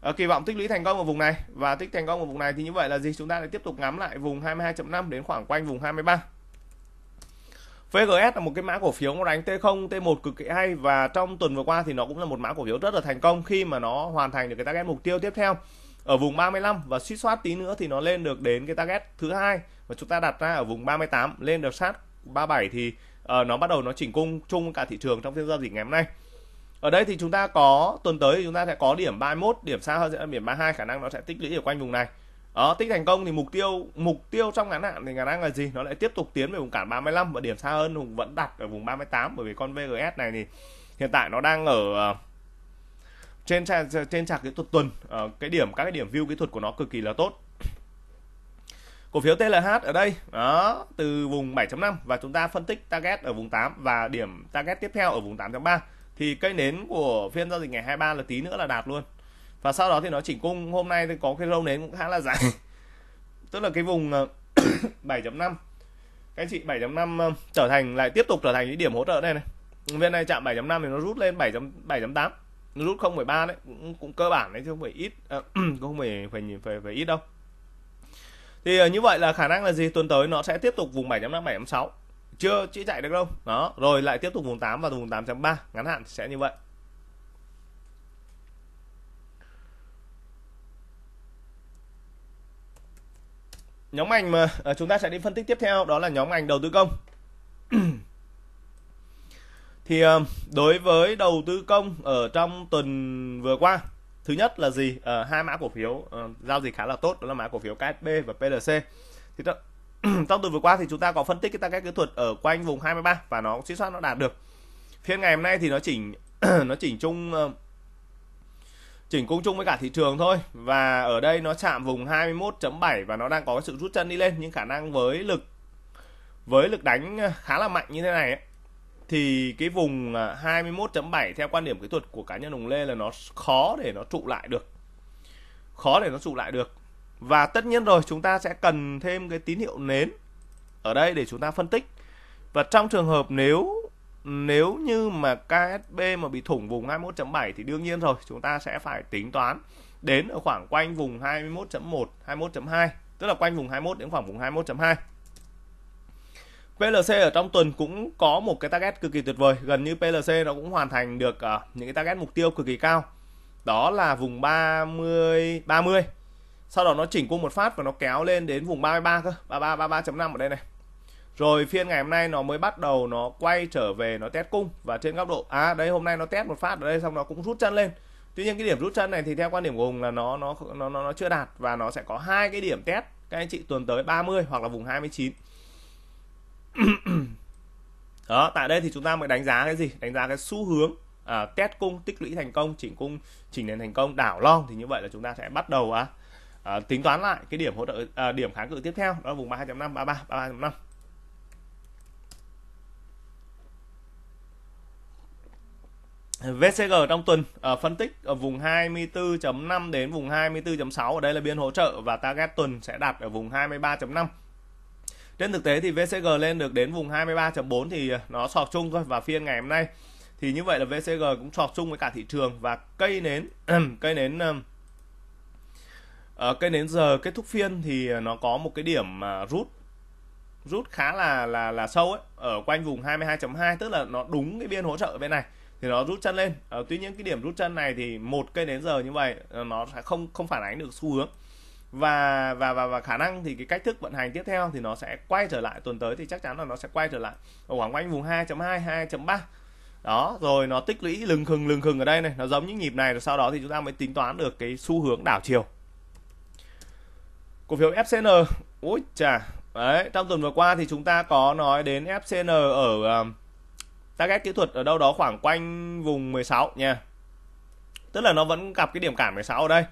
Ờ, kỳ vọng tích lũy thành công ở vùng này và tích thành công ở vùng này thì như vậy là gì chúng ta lại tiếp tục ngắm lại vùng 22.5 đến khoảng quanh vùng 23 VGS là một cái mã cổ phiếu nó đánh T0, T1 cực kỳ hay và trong tuần vừa qua thì nó cũng là một mã cổ phiếu rất là thành công khi mà nó hoàn thành được cái target mục tiêu tiếp theo ở vùng 35 và suýt soát tí nữa thì nó lên được đến cái target thứ hai mà chúng ta đặt ra ở vùng 38 lên được sát 37 thì uh, nó bắt đầu nó chỉnh cung chung cả thị trường trong phiên giao dịch ngày hôm nay ở đây thì chúng ta có tuần tới thì chúng ta sẽ có điểm 31 điểm xa hơn sẽ là điểm 32 khả năng nó sẽ tích lũy ở quanh vùng này đó tích thành công thì mục tiêu mục tiêu trong ngắn hạn thì khả năng là gì nó lại tiếp tục tiến về vùng cản 35 và điểm xa hơn hùng vẫn đặt ở vùng 38 bởi vì con VGS này thì hiện tại nó đang ở ờ, trên trên trạc kỹ thuật tuần ờ, cái điểm các cái điểm view kỹ thuật của nó cực kỳ là tốt cổ phiếu TLH ở đây đó từ vùng 7.5 và chúng ta phân tích target ở vùng 8 và điểm target tiếp theo ở vùng 8.3 thì cây nến của phiên giao dịch ngày 23 là tí nữa là đạt luôn và sau đó thì nó chỉnh cung hôm nay thì có cái râu nến cũng khá là dài tức là cái vùng 7.5 ờ, các anh chị 7.5 ờ, trở thành lại tiếp tục trở thành cái điểm hỗ trợ đây này viên này chạm 7.5 thì nó rút lên 7.7.8 nó rút 0.3 đấy cũng, cũng cơ bản đấy chứ không phải ít à, không phải phải nhìn phải, phải ít đâu thì như vậy là khả năng là gì tuần tới nó sẽ tiếp tục vùng 7.5 7.6 chưa chữa chạy được đâu đó rồi lại tiếp tục vùng 8 và vùng 8.3 ngắn hạn sẽ như vậy nhóm ngành mà à, chúng ta sẽ đi phân tích tiếp theo đó là nhóm ngành đầu tư công thì à, đối với đầu tư công ở trong tuần vừa qua thứ nhất là gì à, hai mã cổ phiếu à, giao dịch khá là tốt đó là mã cổ phiếu KSB và PLC thì trong tuần vừa qua thì chúng ta có phân tích cái tăng các kỹ thuật ở quanh vùng 23 và nó chính xác nó đạt được phiên ngày hôm nay thì nó chỉnh nó chỉnh chung ờ, chỉnh cung chung với cả thị trường thôi và ở đây nó chạm vùng 21.7 và nó đang có sự rút chân đi lên nhưng khả năng với lực với lực đánh khá là mạnh như thế này thì cái vùng 21.7 ờ, theo quan điểm kỹ thuật của cá nhân Hồng Lê là nó khó để nó trụ lại được khó để nó trụ lại được và tất nhiên rồi chúng ta sẽ cần thêm cái tín hiệu nến ở đây để chúng ta phân tích và trong trường hợp nếu nếu như mà KSB mà bị thủng vùng 21.7 thì đương nhiên rồi chúng ta sẽ phải tính toán đến ở khoảng quanh vùng 21.1 21.2 tức là quanh vùng 21 đến khoảng vùng 21.2 PLC ở trong tuần cũng có một cái target cực kỳ tuyệt vời gần như PLC nó cũng hoàn thành được uh, những cái target mục tiêu cực kỳ cao đó là vùng 30 30 sau đó nó chỉnh cung một phát và nó kéo lên đến vùng 33 cơ 33 33.5 ở đây này rồi phiên ngày hôm nay nó mới bắt đầu nó quay trở về nó test cung và trên góc độ à đây hôm nay nó test một phát ở đây xong nó cũng rút chân lên tuy nhiên cái điểm rút chân này thì theo quan điểm của hùng là nó nó nó nó, nó chưa đạt và nó sẽ có hai cái điểm test các anh chị tuần tới 30 hoặc là vùng 29 đó tại đây thì chúng ta mới đánh giá cái gì đánh giá cái xu hướng à, test cung tích lũy thành công chỉnh cung chỉnh nền thành công đảo long thì như vậy là chúng ta sẽ bắt đầu à, uh, tính toán lại cái điểm hỗ trợ uh, điểm kháng cự tiếp theo đó là vùng 32.5 33 33.5 VCG trong tuần uh, phân tích ở vùng 24.5 đến vùng 24.6 ở đây là biên hỗ trợ và target tuần sẽ đạt ở vùng 23.5 trên thực tế thì VCG lên được đến vùng 23.4 thì nó sọt chung thôi và phiên ngày hôm nay thì như vậy là VCG cũng sọt chung với cả thị trường và cây nến cây nến à, cái đến giờ kết thúc phiên thì ờ, nó có một cái điểm mà rút rút khá là là là sâu ấy ở quanh vùng 22.2 tức là nó đúng cái biên hỗ trợ bên này thì nó rút chân lên à, tuy nhiên cái điểm rút chân này thì một cây đến giờ như vậy nó sẽ không không phản ánh được xu hướng và và và và khả năng thì cái cách thức vận hành tiếp theo thì nó sẽ quay trở lại tuần tới thì chắc chắn là nó sẽ quay trở lại ở khoảng quanh vùng 2.2 2.3 đó rồi nó tích lũy lừng khừng lừng khừng ở đây này nó giống những nhịp này rồi sau đó thì chúng ta mới tính toán được cái xu hướng đảo chiều cổ phiếu FCN ôi chà đấy trong tuần vừa qua thì chúng ta có nói đến FCN ở um, target kỹ thuật ở đâu đó khoảng quanh vùng 16 nha tức là nó vẫn gặp cái điểm cản 16 ở đây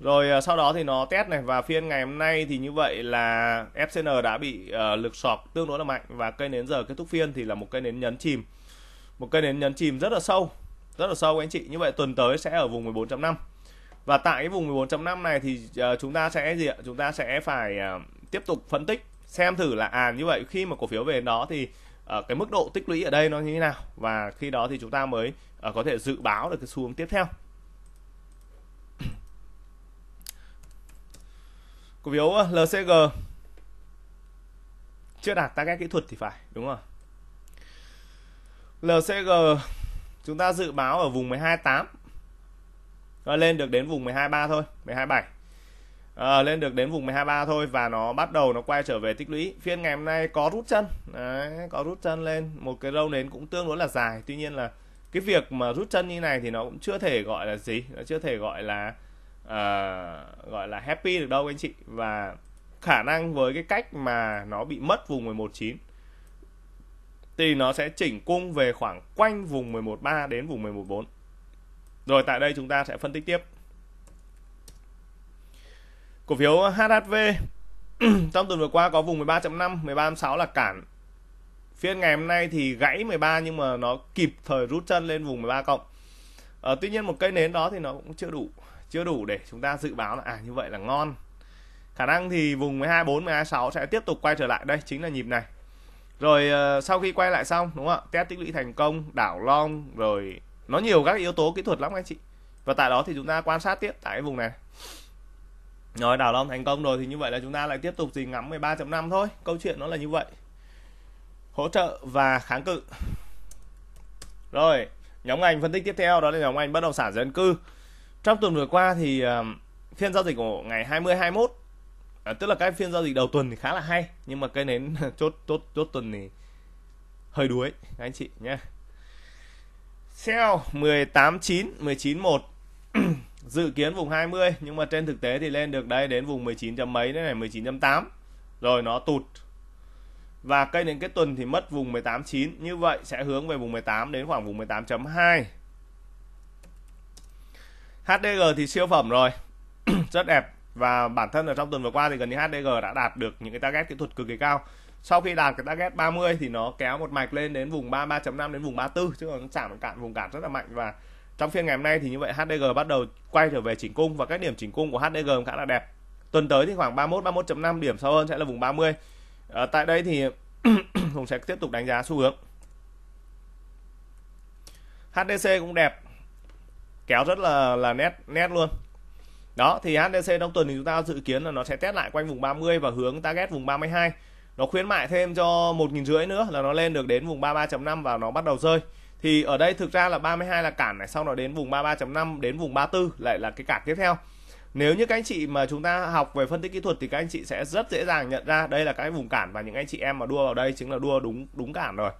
rồi uh, sau đó thì nó test này và phiên ngày hôm nay thì như vậy là FCN đã bị uh, lực sọc tương đối là mạnh và cây nến giờ kết thúc phiên thì là một cây nến nhấn chìm một cây nến nhấn chìm rất là sâu rất là sâu anh chị như vậy tuần tới sẽ ở vùng 14.5 và tại cái vùng 14.5 này thì uh, chúng ta sẽ gì ạ chúng ta sẽ phải uh, tiếp tục phân tích xem thử là à như vậy khi mà cổ phiếu về đó thì uh, cái mức độ tích lũy ở đây nó như thế nào và khi đó thì chúng ta mới uh, có thể dự báo được cái xu hướng tiếp theo cổ phiếu LCG chưa đạt target kỹ thuật thì phải đúng không LCG chúng ta dự báo ở vùng 128 rồi ờ, lên được đến vùng 123 thôi, 127. À, ờ, lên được đến vùng 123 thôi và nó bắt đầu nó quay trở về tích lũy. Phiên ngày hôm nay có rút chân. Đấy, có rút chân lên, một cái râu nến cũng tương đối là dài. Tuy nhiên là cái việc mà rút chân như này thì nó cũng chưa thể gọi là gì, nó chưa thể gọi là uh, gọi là happy được đâu anh chị và khả năng với cái cách mà nó bị mất vùng 119 thì nó sẽ chỉnh cung về khoảng quanh vùng 113 đến vùng 114. Rồi tại đây chúng ta sẽ phân tích tiếp. Cổ phiếu HHV trong tuần vừa qua có vùng 13.5, 13.6 là cản. Phiên ngày hôm nay thì gãy 13 nhưng mà nó kịp thời rút chân lên vùng 13 cộng. À, tuy nhiên một cây nến đó thì nó cũng chưa đủ, chưa đủ để chúng ta dự báo là à như vậy là ngon. Khả năng thì vùng 124, 126 sẽ tiếp tục quay trở lại đây chính là nhịp này. Rồi ờ, sau khi quay lại xong đúng không ạ? Test tích lũy thành công, đảo long rồi nó nhiều các yếu tố kỹ thuật lắm anh chị và tại đó thì chúng ta quan sát tiếp tại cái vùng này rồi đảo long thành công rồi thì như vậy là chúng ta lại tiếp tục gì ngắm 13.5 thôi câu chuyện nó là như vậy hỗ trợ và kháng cự rồi nhóm ngành phân tích tiếp theo đó là nhóm ngành bất động sản dân cư trong tuần vừa qua thì phiên giao dịch của ngày 20 21 à, tức là cái phiên giao dịch đầu tuần thì khá là hay nhưng mà cái nến chốt chốt chốt tuần thì hơi đuối anh chị nhé Sell 189 191 dự kiến vùng 20 nhưng mà trên thực tế thì lên được đây đến vùng 19 mấy đấy này 19.8 rồi nó tụt và cây đến cái tuần thì mất vùng 18,9 như vậy sẽ hướng về vùng 18 đến khoảng vùng 18.2 HDG thì siêu phẩm rồi rất đẹp và bản thân ở trong tuần vừa qua thì gần như HDG đã đạt được những cái target kỹ thuật cực kỳ cao sau khi đạt cái target 30 thì nó kéo một mạch lên đến vùng 33.5 đến vùng 34 chứ còn nó chạm cạn vùng cản rất là mạnh và trong phiên ngày hôm nay thì như vậy HDG bắt đầu quay trở về chỉnh cung và các điểm chỉnh cung của HDG khá là đẹp tuần tới thì khoảng 31 31.5 điểm sâu hơn sẽ là vùng 30 à, ờ, tại đây thì Hùng sẽ tiếp tục đánh giá xu hướng HDC cũng đẹp kéo rất là là nét nét luôn đó thì HDC trong tuần thì chúng ta dự kiến là nó sẽ test lại quanh vùng 30 và hướng target vùng 32 nó khuyến mại thêm cho một nghìn rưỡi nữa là nó lên được đến vùng 33.5 và nó bắt đầu rơi thì ở đây thực ra là 32 là cản này sau đó đến vùng 33.5 đến vùng 34 lại là cái cản tiếp theo nếu như các anh chị mà chúng ta học về phân tích kỹ thuật thì các anh chị sẽ rất dễ dàng nhận ra đây là cái vùng cản và những anh chị em mà đua vào đây chính là đua đúng đúng cản rồi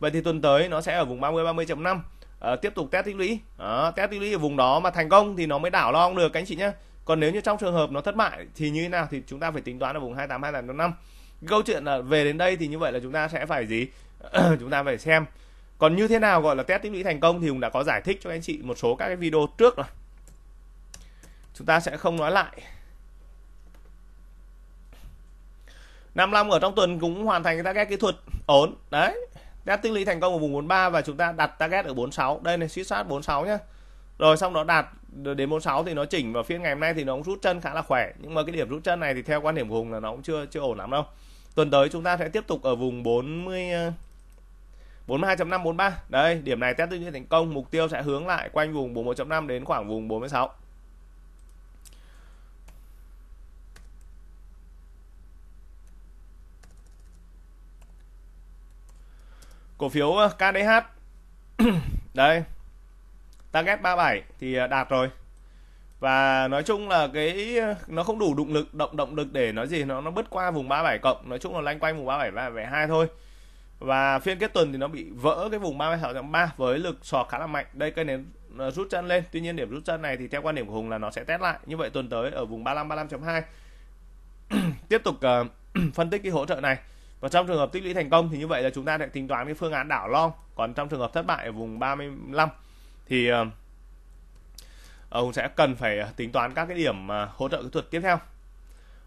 vậy thì tuần tới nó sẽ ở vùng 30 30.5 à, tiếp tục test tích lũy à, test tích lũy ở vùng đó mà thành công thì nó mới đảo long được các anh chị nhé còn nếu như trong trường hợp nó thất bại thì như thế nào thì chúng ta phải tính toán ở vùng 28 25 năm câu chuyện là về đến đây thì như vậy là chúng ta sẽ phải gì chúng ta phải xem còn như thế nào gọi là test tích lũy thành công thì cũng đã có giải thích cho anh chị một số các cái video trước rồi chúng ta sẽ không nói lại 55 ở trong tuần cũng hoàn thành cái target kỹ thuật ổn đấy test tích lũy thành công ở vùng 43 và chúng ta đặt target ở 46 đây này suýt sát 46 nhá rồi xong đó đạt đến 46 thì nó chỉnh và phiên ngày hôm nay thì nó cũng rút chân khá là khỏe nhưng mà cái điểm rút chân này thì theo quan điểm của Hùng là nó cũng chưa chưa ổn lắm đâu tuần tới chúng ta sẽ tiếp tục ở vùng 40 42.543 ờ, đây điểm này test tư duy thành công mục tiêu sẽ hướng lại quanh vùng 41.5 đến khoảng vùng 46 cổ phiếu ờ, KDH đây target 37 thì ờ, đạt rồi và nói chung là cái nó không đủ động lực động động lực để nói gì nó nó bứt qua vùng 37 cộng nói chung là lanh quanh vùng 37 và 72 thôi và phiên kết tuần thì nó bị vỡ cái vùng 36.3 với lực sò khá là mạnh đây cây nến ờ, rút chân lên tuy nhiên điểm rút chân này thì theo quan điểm của hùng là nó sẽ test lại như vậy tuần tới ở vùng 35 35.2 tiếp tục uh, phân tích cái hỗ trợ này và trong trường hợp tích lũy thành công thì như vậy là chúng ta sẽ tính toán cái phương án đảo long còn trong trường hợp thất bại ở vùng 35 thì uh, ông sẽ cần phải à, tính toán các cái điểm à, hỗ trợ kỹ thuật tiếp theo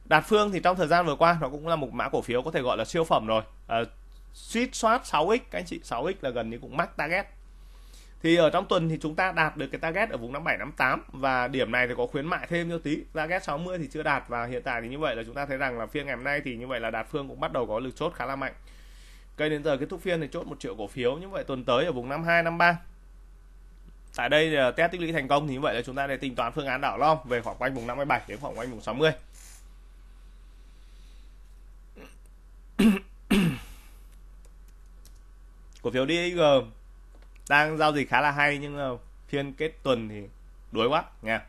đạt phương thì trong thời gian vừa qua nó cũng là một mã cổ phiếu có thể gọi là siêu phẩm rồi à, suýt soát 6x các anh chị 6x là gần như cũng mắc target thì ở trong tuần thì chúng ta đạt được cái target ở vùng 57 58 và điểm này thì có khuyến mại thêm cho tí target 60 thì chưa đạt và hiện tại thì như vậy là chúng ta thấy rằng là phiên ngày hôm nay thì như vậy là đạt phương cũng bắt đầu có lực chốt khá là mạnh cây đến giờ kết thúc phiên thì chốt một triệu cổ phiếu như vậy tuần tới ở vùng 52 53 tại đây ờ, test tích lũy thành công thì như vậy là chúng ta để tính toán phương án đảo long về khoảng quanh vùng 57 đến khoảng quanh vùng 60 cổ phiếu DXG đang giao dịch khá là hay nhưng ờ, phiên kết tuần thì đuối quá nha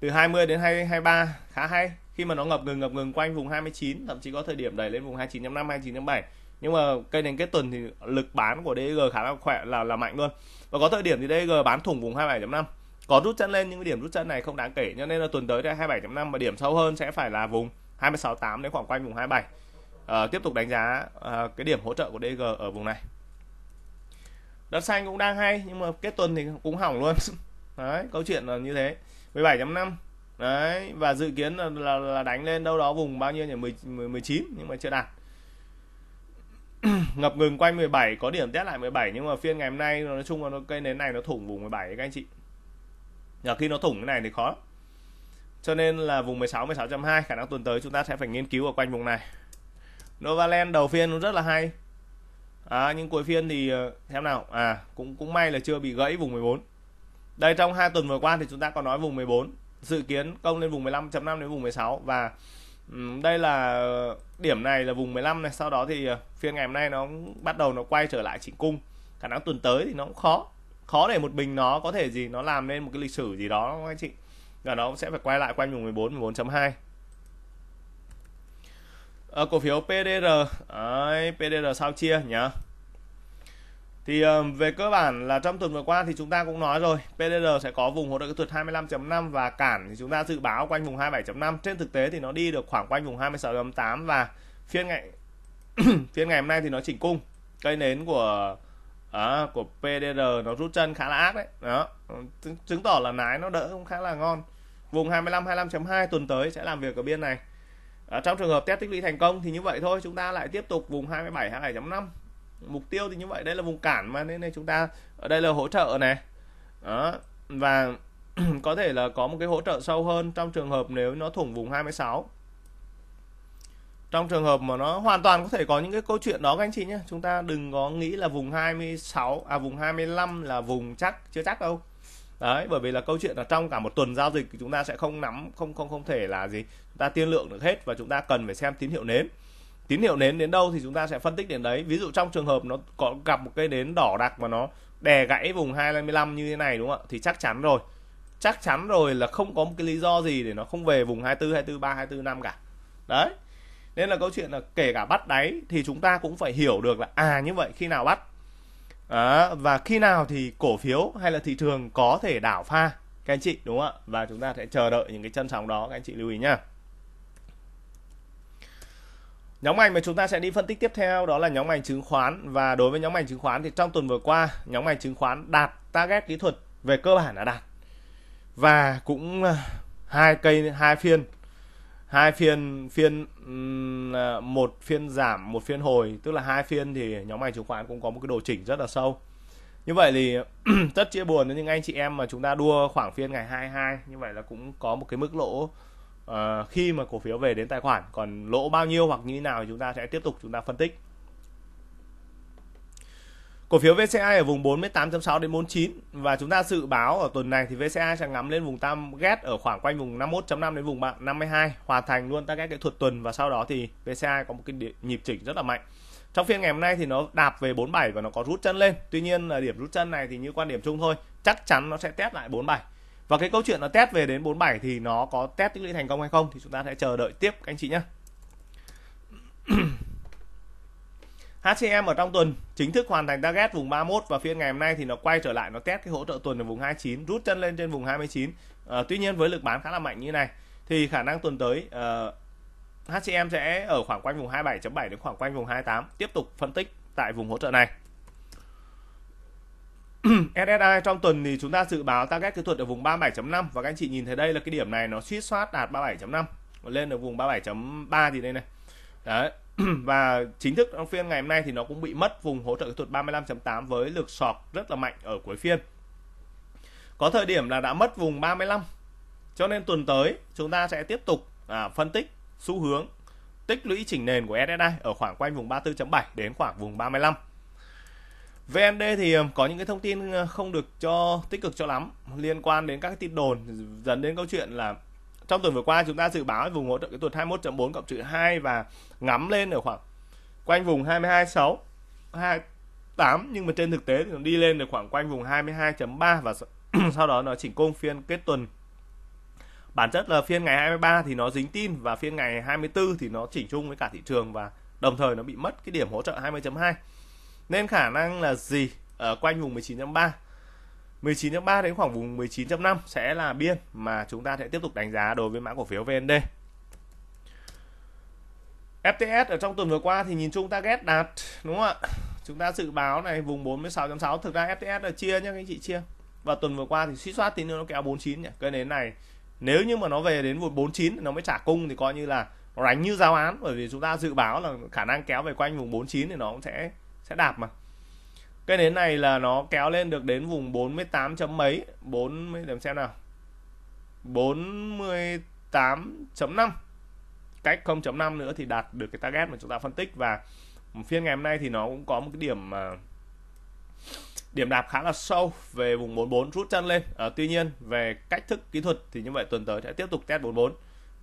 từ 20 đến 23 khá hay khi mà nó ngập ngừng ngập ngừng quanh vùng 29 thậm chí có thời điểm đẩy lên vùng 29.5 29.7 nhưng mà cây nền kết tuần thì lực bán của DG khá là khỏe là là mạnh luôn và có thời điểm thì DG bán thủng vùng 27.5 có rút chân lên nhưng cái điểm rút chân này không đáng kể cho nên là tuần tới đây 27.5 và điểm sâu hơn sẽ phải là vùng 26.8 đến khoảng quanh vùng 27 à, ờ, tiếp tục đánh giá à, cái điểm hỗ trợ của DG ở vùng này đất xanh cũng đang hay nhưng mà kết tuần thì cũng hỏng luôn đấy câu chuyện là như thế 17.5 đấy và dự kiến là, là, là đánh lên đâu đó vùng bao nhiêu nhỉ 10, 19 nhưng mà chưa đạt ngập ngừng quanh 17 có điểm test lại 17 nhưng mà phiên ngày hôm nay nói chung là cây nến này nó thủng vùng 17 các anh chị và khi nó thủng cái này thì khó cho nên là vùng 16 16.2 khả năng tuần tới chúng ta sẽ phải nghiên cứu ở quanh vùng này Novaland đầu phiên rất là hay à, nhưng cuối phiên thì ờ, xem nào à cũng cũng may là chưa bị gãy vùng 14 đây trong hai tuần vừa qua thì chúng ta có nói vùng 14 dự kiến công lên vùng 15.5 đến vùng 16 và Ừ, đây là điểm này là vùng 15 này sau đó thì ờ, phiên ngày hôm nay nó bắt đầu nó quay trở lại chỉnh cung khả năng tuần tới thì nó cũng khó khó để một mình nó có thể gì nó làm nên một cái lịch sử gì đó các anh chị và nó sẽ phải quay lại quanh vùng 14 14.2 ở cổ phiếu PDR đấy, PDR sao chia nhá thì ờ, về cơ bản là trong tuần vừa qua thì chúng ta cũng nói rồi PDR sẽ có vùng hỗ trợ kỹ thuật 25.5 và cản thì chúng ta dự báo quanh vùng 27.5 trên thực tế thì nó đi được khoảng quanh vùng 26.8 và phiên ngày phiên ngày hôm nay thì nó chỉnh cung cây nến của à, của PDR nó rút chân khá là ác đấy đó chứng tỏ là nái nó đỡ cũng khá là ngon vùng 25 25.2 tuần tới sẽ làm việc ở biên này ở trong trường hợp test tích lũy thành công thì như vậy thôi chúng ta lại tiếp tục vùng 27 27.5 mục tiêu thì như vậy đây là vùng cản mà nên này chúng ta ở đây là hỗ trợ này đó và có thể là có một cái hỗ trợ sâu hơn trong trường hợp nếu nó thủng vùng 26 trong trường hợp mà nó hoàn toàn có thể có những cái câu chuyện đó các anh chị nhé chúng ta đừng có nghĩ là vùng 26 à vùng 25 là vùng chắc chưa chắc đâu đấy bởi vì là câu chuyện là trong cả một tuần giao dịch chúng ta sẽ không nắm không không không thể là gì chúng ta tiên lượng được hết và chúng ta cần phải xem tín hiệu nếm tín hiệu nến đến đâu thì chúng ta sẽ phân tích đến đấy ví dụ trong trường hợp nó có gặp một cây nến đỏ đặc mà nó đè gãy vùng 225 như thế này đúng không ạ thì chắc chắn rồi chắc chắn rồi là không có một cái lý do gì để nó không về vùng 24 24 3 24 5 cả đấy nên là câu chuyện là kể cả bắt đáy thì chúng ta cũng phải hiểu được là à như vậy khi nào bắt à, và khi nào thì cổ phiếu hay là thị trường có thể đảo pha các anh chị đúng không ạ và chúng ta sẽ chờ đợi những cái chân sóng đó các anh chị lưu ý nhá Nhóm ngành mà chúng ta sẽ đi phân tích tiếp theo đó là nhóm ngành chứng khoán và đối với nhóm ngành chứng khoán thì trong tuần vừa qua nhóm ngành chứng khoán đạt target kỹ thuật về cơ bản là đạt và cũng ờ, hai cây hai phiên hai phiên phiên ờ, một phiên giảm một phiên hồi tức là hai phiên thì nhóm ngành chứng khoán cũng có một cái điều chỉnh rất là sâu như vậy thì rất chia buồn đến những anh chị em mà chúng ta đua khoảng phiên ngày 22 như vậy là cũng có một cái mức lỗ uh, khi mà cổ phiếu về đến tài khoản còn lỗ bao nhiêu hoặc như thế nào thì chúng ta sẽ tiếp tục chúng ta phân tích Cổ phiếu VCI ở vùng 48.6 đến 49 và chúng ta dự báo ở tuần này thì VCI sẽ ngắm lên vùng tam ghét ở khoảng quanh vùng 51.5 đến vùng 52 hoàn thành luôn target kỹ thuật tuần và sau đó thì VCI có một cái nhịp chỉnh rất là mạnh. Trong phiên ngày hôm nay thì nó đạp về 47 và nó có rút chân lên. Tuy nhiên là điểm rút chân này thì như quan điểm chung thôi, chắc chắn nó sẽ test lại 47 và cái câu chuyện nó test về đến 47 thì nó có test tích lũy thành công hay không thì chúng ta sẽ chờ đợi tiếp các anh chị nhé HCM ở trong tuần chính thức hoàn thành target vùng 31 và phiên ngày hôm nay thì nó quay trở lại nó test cái hỗ trợ tuần ở vùng 29 rút chân lên trên vùng 29 à, ờ, tuy nhiên với lực bán khá là mạnh như này thì khả năng tuần tới uh, ờ, HCM sẽ ở khoảng quanh vùng 27.7 đến khoảng quanh vùng 28 tiếp tục phân tích tại vùng hỗ trợ này SSI trong tuần thì chúng ta dự báo target kỹ thuật ở vùng 37.5 và các anh chị nhìn thấy đây là cái điểm này nó suýt soát đạt 37.5 lên ở vùng 37.3 thì đây này đấy và chính thức trong phiên ngày hôm nay thì nó cũng bị mất vùng hỗ trợ kỹ thuật 35.8 với lực sọt rất là mạnh ở cuối phiên có thời điểm là đã mất vùng 35 cho nên tuần tới chúng ta sẽ tiếp tục à, phân tích xu hướng tích lũy chỉnh nền của SSI ở khoảng quanh vùng 34.7 đến khoảng vùng 35 VND thì ờ, có những cái thông tin ờ, không được cho tích cực cho lắm liên quan đến các cái tin đồn dẫn đến câu chuyện là trong tuần vừa qua chúng ta dự báo vùng hỗ trợ cái tuột 21.4 cộng trừ 2 và ngắm lên ở khoảng quanh vùng 22.6 28 nhưng mà trên thực tế thì nó đi lên được khoảng quanh vùng 22.3 và sau đó nó chỉnh cung phiên kết tuần bản chất là phiên ngày 23 thì nó dính tin và phiên ngày 24 thì nó chỉnh chung với cả thị trường và đồng thời nó bị mất cái điểm hỗ trợ 20.2 nên khả năng là gì ở quanh vùng 19.3 19.3 đến khoảng vùng 19.5 sẽ là biên mà chúng ta sẽ tiếp tục đánh giá đối với mã cổ phiếu VND FTS ở trong tuần vừa qua thì nhìn chung ta target đạt đúng không ạ chúng ta dự báo này vùng 46.6 thực ra FTS là chia nhá các anh chị chia và tuần vừa qua thì suy soát tí nữa nó kéo 49 nhỉ cái đến này nếu như mà nó về đến vùng 49 nó mới trả cung thì coi như là nó như giáo án bởi vì chúng ta dự báo là khả năng kéo về quanh vùng 49 thì nó cũng sẽ sẽ đạp mà cái nến này là nó kéo lên được đến vùng 48 chấm mấy 40 điểm xem nào 48.5 cách 0.5 nữa thì đạt được cái target mà chúng ta phân tích và phiên ngày hôm nay thì nó cũng có một cái điểm mà điểm đạp khá là sâu về vùng 44 rút chân lên à, tuy nhiên về cách thức kỹ thuật thì như vậy tuần tới sẽ tiếp tục test 44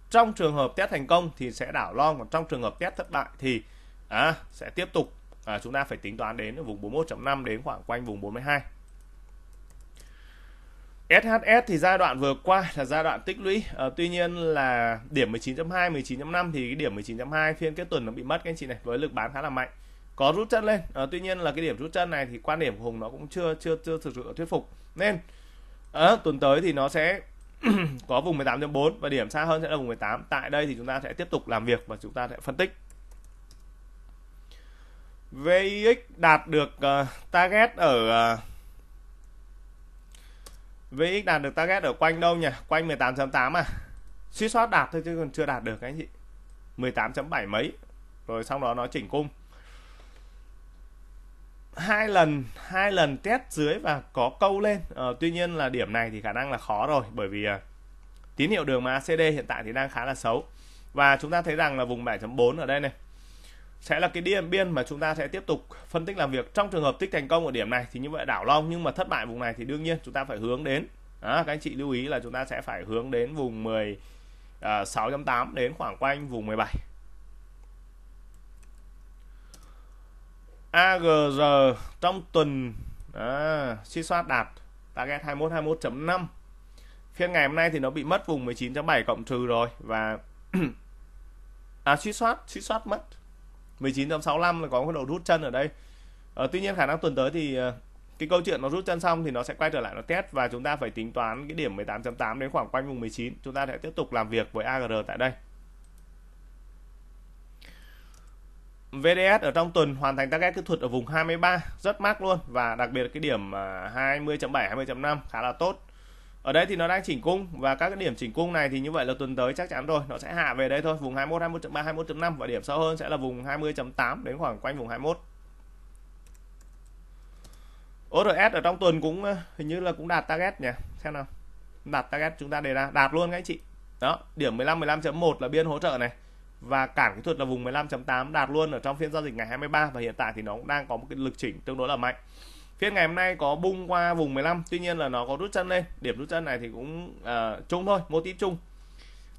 trong trường hợp test thành công thì sẽ đảo long còn trong trường hợp test thất bại thì à, sẽ tiếp tục à, chúng ta phải tính toán đến vùng 41.5 đến khoảng quanh vùng 42 SHS thì giai đoạn vừa qua là giai đoạn tích lũy à, Tuy nhiên là điểm 19.2, 19.5 thì cái điểm 19.2 phiên kết tuần nó bị mất các anh chị này với lực bán khá là mạnh có rút chân lên à, tuy nhiên là cái điểm rút chân này thì quan điểm của hùng nó cũng chưa chưa chưa thực sự thuyết phục nên à, tuần tới thì nó sẽ có vùng 18.4 và điểm xa hơn sẽ là vùng 18 tại đây thì chúng ta sẽ tiếp tục làm việc và chúng ta sẽ phân tích VIX đạt được uh, target ở uh, ờ, VX đạt được target ở quanh đâu nhỉ? Quanh 18.8 à? Suýt soát đạt thôi chứ còn chưa đạt được anh chị. 18.7 mấy. Rồi sau đó nó chỉnh cung. Hai lần, hai lần test dưới và có câu lên. Ờ, tuy nhiên là điểm này thì khả năng là khó rồi bởi vì uh, tín hiệu đường MACD hiện tại thì đang khá là xấu. Và chúng ta thấy rằng là vùng 7.4 ở đây này sẽ là cái điểm biên mà chúng ta sẽ tiếp tục phân tích làm việc trong trường hợp tích thành công ở điểm này thì như vậy đảo long nhưng mà thất bại vùng này thì đương nhiên chúng ta phải hướng đến đó, các anh chị lưu ý là chúng ta sẽ phải hướng đến vùng 10 uh, 6.8 đến khoảng quanh vùng 17 AGR trong tuần à, suy soát đạt target 21 21.5 phiên ngày hôm nay thì nó bị mất vùng 19.7 cộng trừ rồi và à suy soát suy soát mất 19.65 là có cái đầu rút chân ở đây à, tuy nhiên khả năng tuần tới thì ờ, cái câu chuyện nó rút chân xong thì nó sẽ quay trở lại nó test và chúng ta phải tính toán cái điểm 18.8 đến khoảng quanh vùng 19 chúng ta sẽ tiếp tục làm việc với AGR tại đây VDS ở trong tuần hoàn thành target kỹ thuật ở vùng 23 rất mắc luôn và đặc biệt cái điểm 20.7 ờ, 20.5 khá là tốt ở đây thì nó đang chỉnh cung và các cái điểm chỉnh cung này thì như vậy là tuần tới chắc chắn rồi nó sẽ hạ về đây thôi vùng 21 21.3 21.5 và điểm sâu hơn sẽ là vùng 20.8 đến khoảng quanh vùng 21 ORS ở trong tuần cũng ờ, hình như là cũng đạt target nhỉ xem nào đạt target chúng ta đề ra đạt luôn các anh chị đó điểm 15 15.1 là biên hỗ trợ này và cản kỹ thuật là vùng 15.8 đạt luôn ở trong phiên giao dịch ngày 23 và hiện tại thì nó cũng đang có một cái lực chỉnh tương đối là mạnh phiên ngày hôm nay có bung qua vùng 15 tuy nhiên là nó có rút chân lên điểm rút chân này thì cũng uh, ờ, chung thôi mô típ chung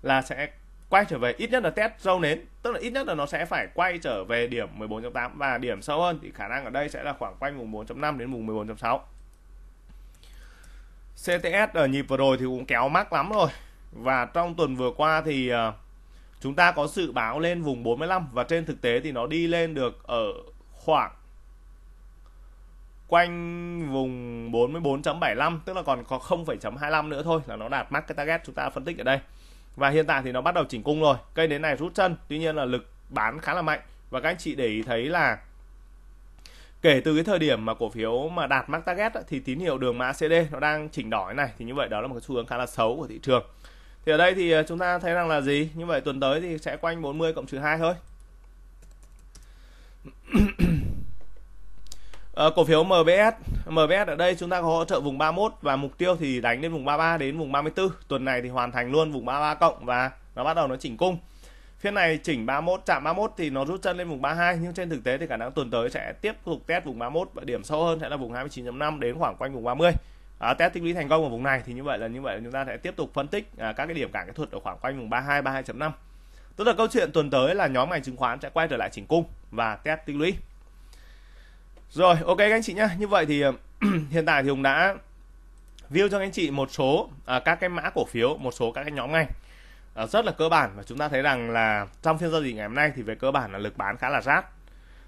là sẽ quay trở về ít nhất là test dâu nến tức là ít nhất là nó sẽ phải quay trở về điểm 14.8 và điểm sâu hơn thì khả năng ở đây sẽ là khoảng quanh vùng 4.5 đến vùng 14.6 CTS ở nhịp vừa rồi thì cũng kéo mắc lắm rồi và trong tuần vừa qua thì uh, chúng ta có dự báo lên vùng 45 và trên thực tế thì nó đi lên được ở khoảng quanh vùng 44.75 tức là còn có 0,25 nữa thôi là nó đạt mắc target chúng ta phân tích ở đây và hiện tại thì nó bắt đầu chỉnh cung rồi cây đến này rút chân tuy nhiên là lực bán khá là mạnh và các anh chị để ý thấy là kể từ cái thời điểm mà cổ phiếu mà đạt mắc target thì tín hiệu đường mã CD nó đang chỉnh đỏ này thì như vậy đó là một cái xu hướng khá là xấu của thị trường thì ở đây thì à, chúng ta thấy rằng là gì như vậy tuần tới thì sẽ quanh 40 cộng trừ 2 thôi Ờ, cổ phiếu MBS MBS ở đây chúng ta có hỗ trợ vùng 31 và mục tiêu thì đánh lên vùng 33 đến vùng 34 tuần này thì hoàn thành luôn vùng 33 cộng và nó bắt đầu nó chỉnh cung phiên này chỉnh 31 chạm 31 thì nó rút chân lên vùng 32 nhưng trên thực tế thì khả năng tuần tới sẽ tiếp tục test vùng 31 và điểm sâu hơn sẽ là vùng 29.5 đến khoảng quanh vùng 30 à, ờ, test tích lũy thành công ở vùng này thì như vậy là như vậy là chúng ta sẽ tiếp tục phân tích à, các cái điểm cản kỹ thuật ở khoảng quanh vùng 32 32.5 tức là câu chuyện tuần tới là nhóm ngành chứng khoán sẽ quay trở lại chỉnh cung và test tích lũy rồi, ok các anh chị nhá. Như vậy thì ờ, hiện tại thì Hùng đã view cho các anh chị một số à, các cái mã cổ phiếu, một số các cái nhóm ngành à, rất là cơ bản và chúng ta thấy rằng là trong phiên giao dịch ngày hôm nay thì về cơ bản là lực bán khá là rát.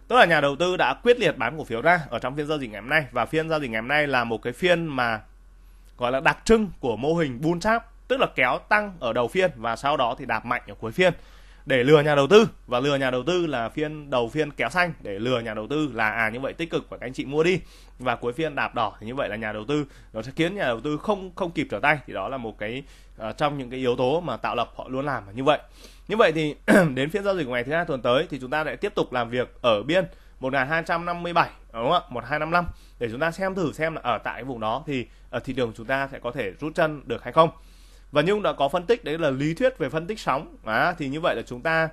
Tức là nhà đầu tư đã quyết liệt bán cổ phiếu ra ở trong phiên giao dịch ngày hôm nay và phiên giao dịch ngày hôm nay là một cái phiên mà gọi là đặc trưng của mô hình bull trap, tức là kéo tăng ở đầu phiên và sau đó thì đạp mạnh ở cuối phiên để lừa nhà đầu tư và lừa nhà đầu tư là phiên đầu phiên kéo xanh để lừa nhà đầu tư là à như vậy tích cực và các anh chị mua đi và cuối phiên đạp đỏ thì như vậy là nhà đầu tư nó sẽ khiến nhà đầu tư không không kịp trở tay thì đó là một cái uh, trong những cái yếu tố mà tạo lập họ luôn làm như vậy như vậy thì đến phiên giao dịch ngày thứ hai tuần tới thì chúng ta lại tiếp tục làm việc ở biên 1257 đúng không ạ 1255 để chúng ta xem thử xem là ở tại vùng đó thì ở ờ, thị trường chúng ta sẽ có thể rút chân được hay không và Nhung đã có phân tích đấy là lý thuyết về phân tích sóng à, thì như vậy là chúng ta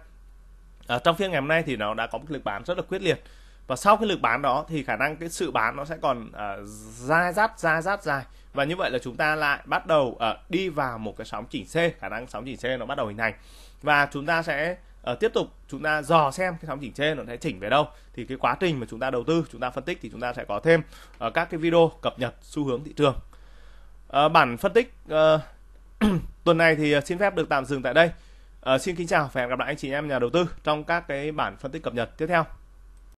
ở à, trong phiên ngày hôm nay thì nó đã có một lực bán rất là quyết liệt và sau cái lực bán đó thì khả năng cái sự bán nó sẽ còn uh, ra rát ra rát dài và như vậy là chúng ta lại bắt đầu uh, đi vào một cái sóng chỉnh C khả năng sóng chỉnh C nó bắt đầu hình thành và chúng ta sẽ uh, tiếp tục chúng ta dò xem cái sóng chỉnh C nó sẽ chỉnh về đâu thì cái quá trình mà chúng ta đầu tư chúng ta phân tích thì chúng ta sẽ có thêm uh, các cái video cập nhật xu hướng thị trường uh, bản phân tích uh, tuần này thì à, xin phép được tạm dừng tại đây. À, xin kính chào và hẹn gặp lại anh chị em nhà đầu tư trong các cái bản phân tích cập nhật tiếp theo.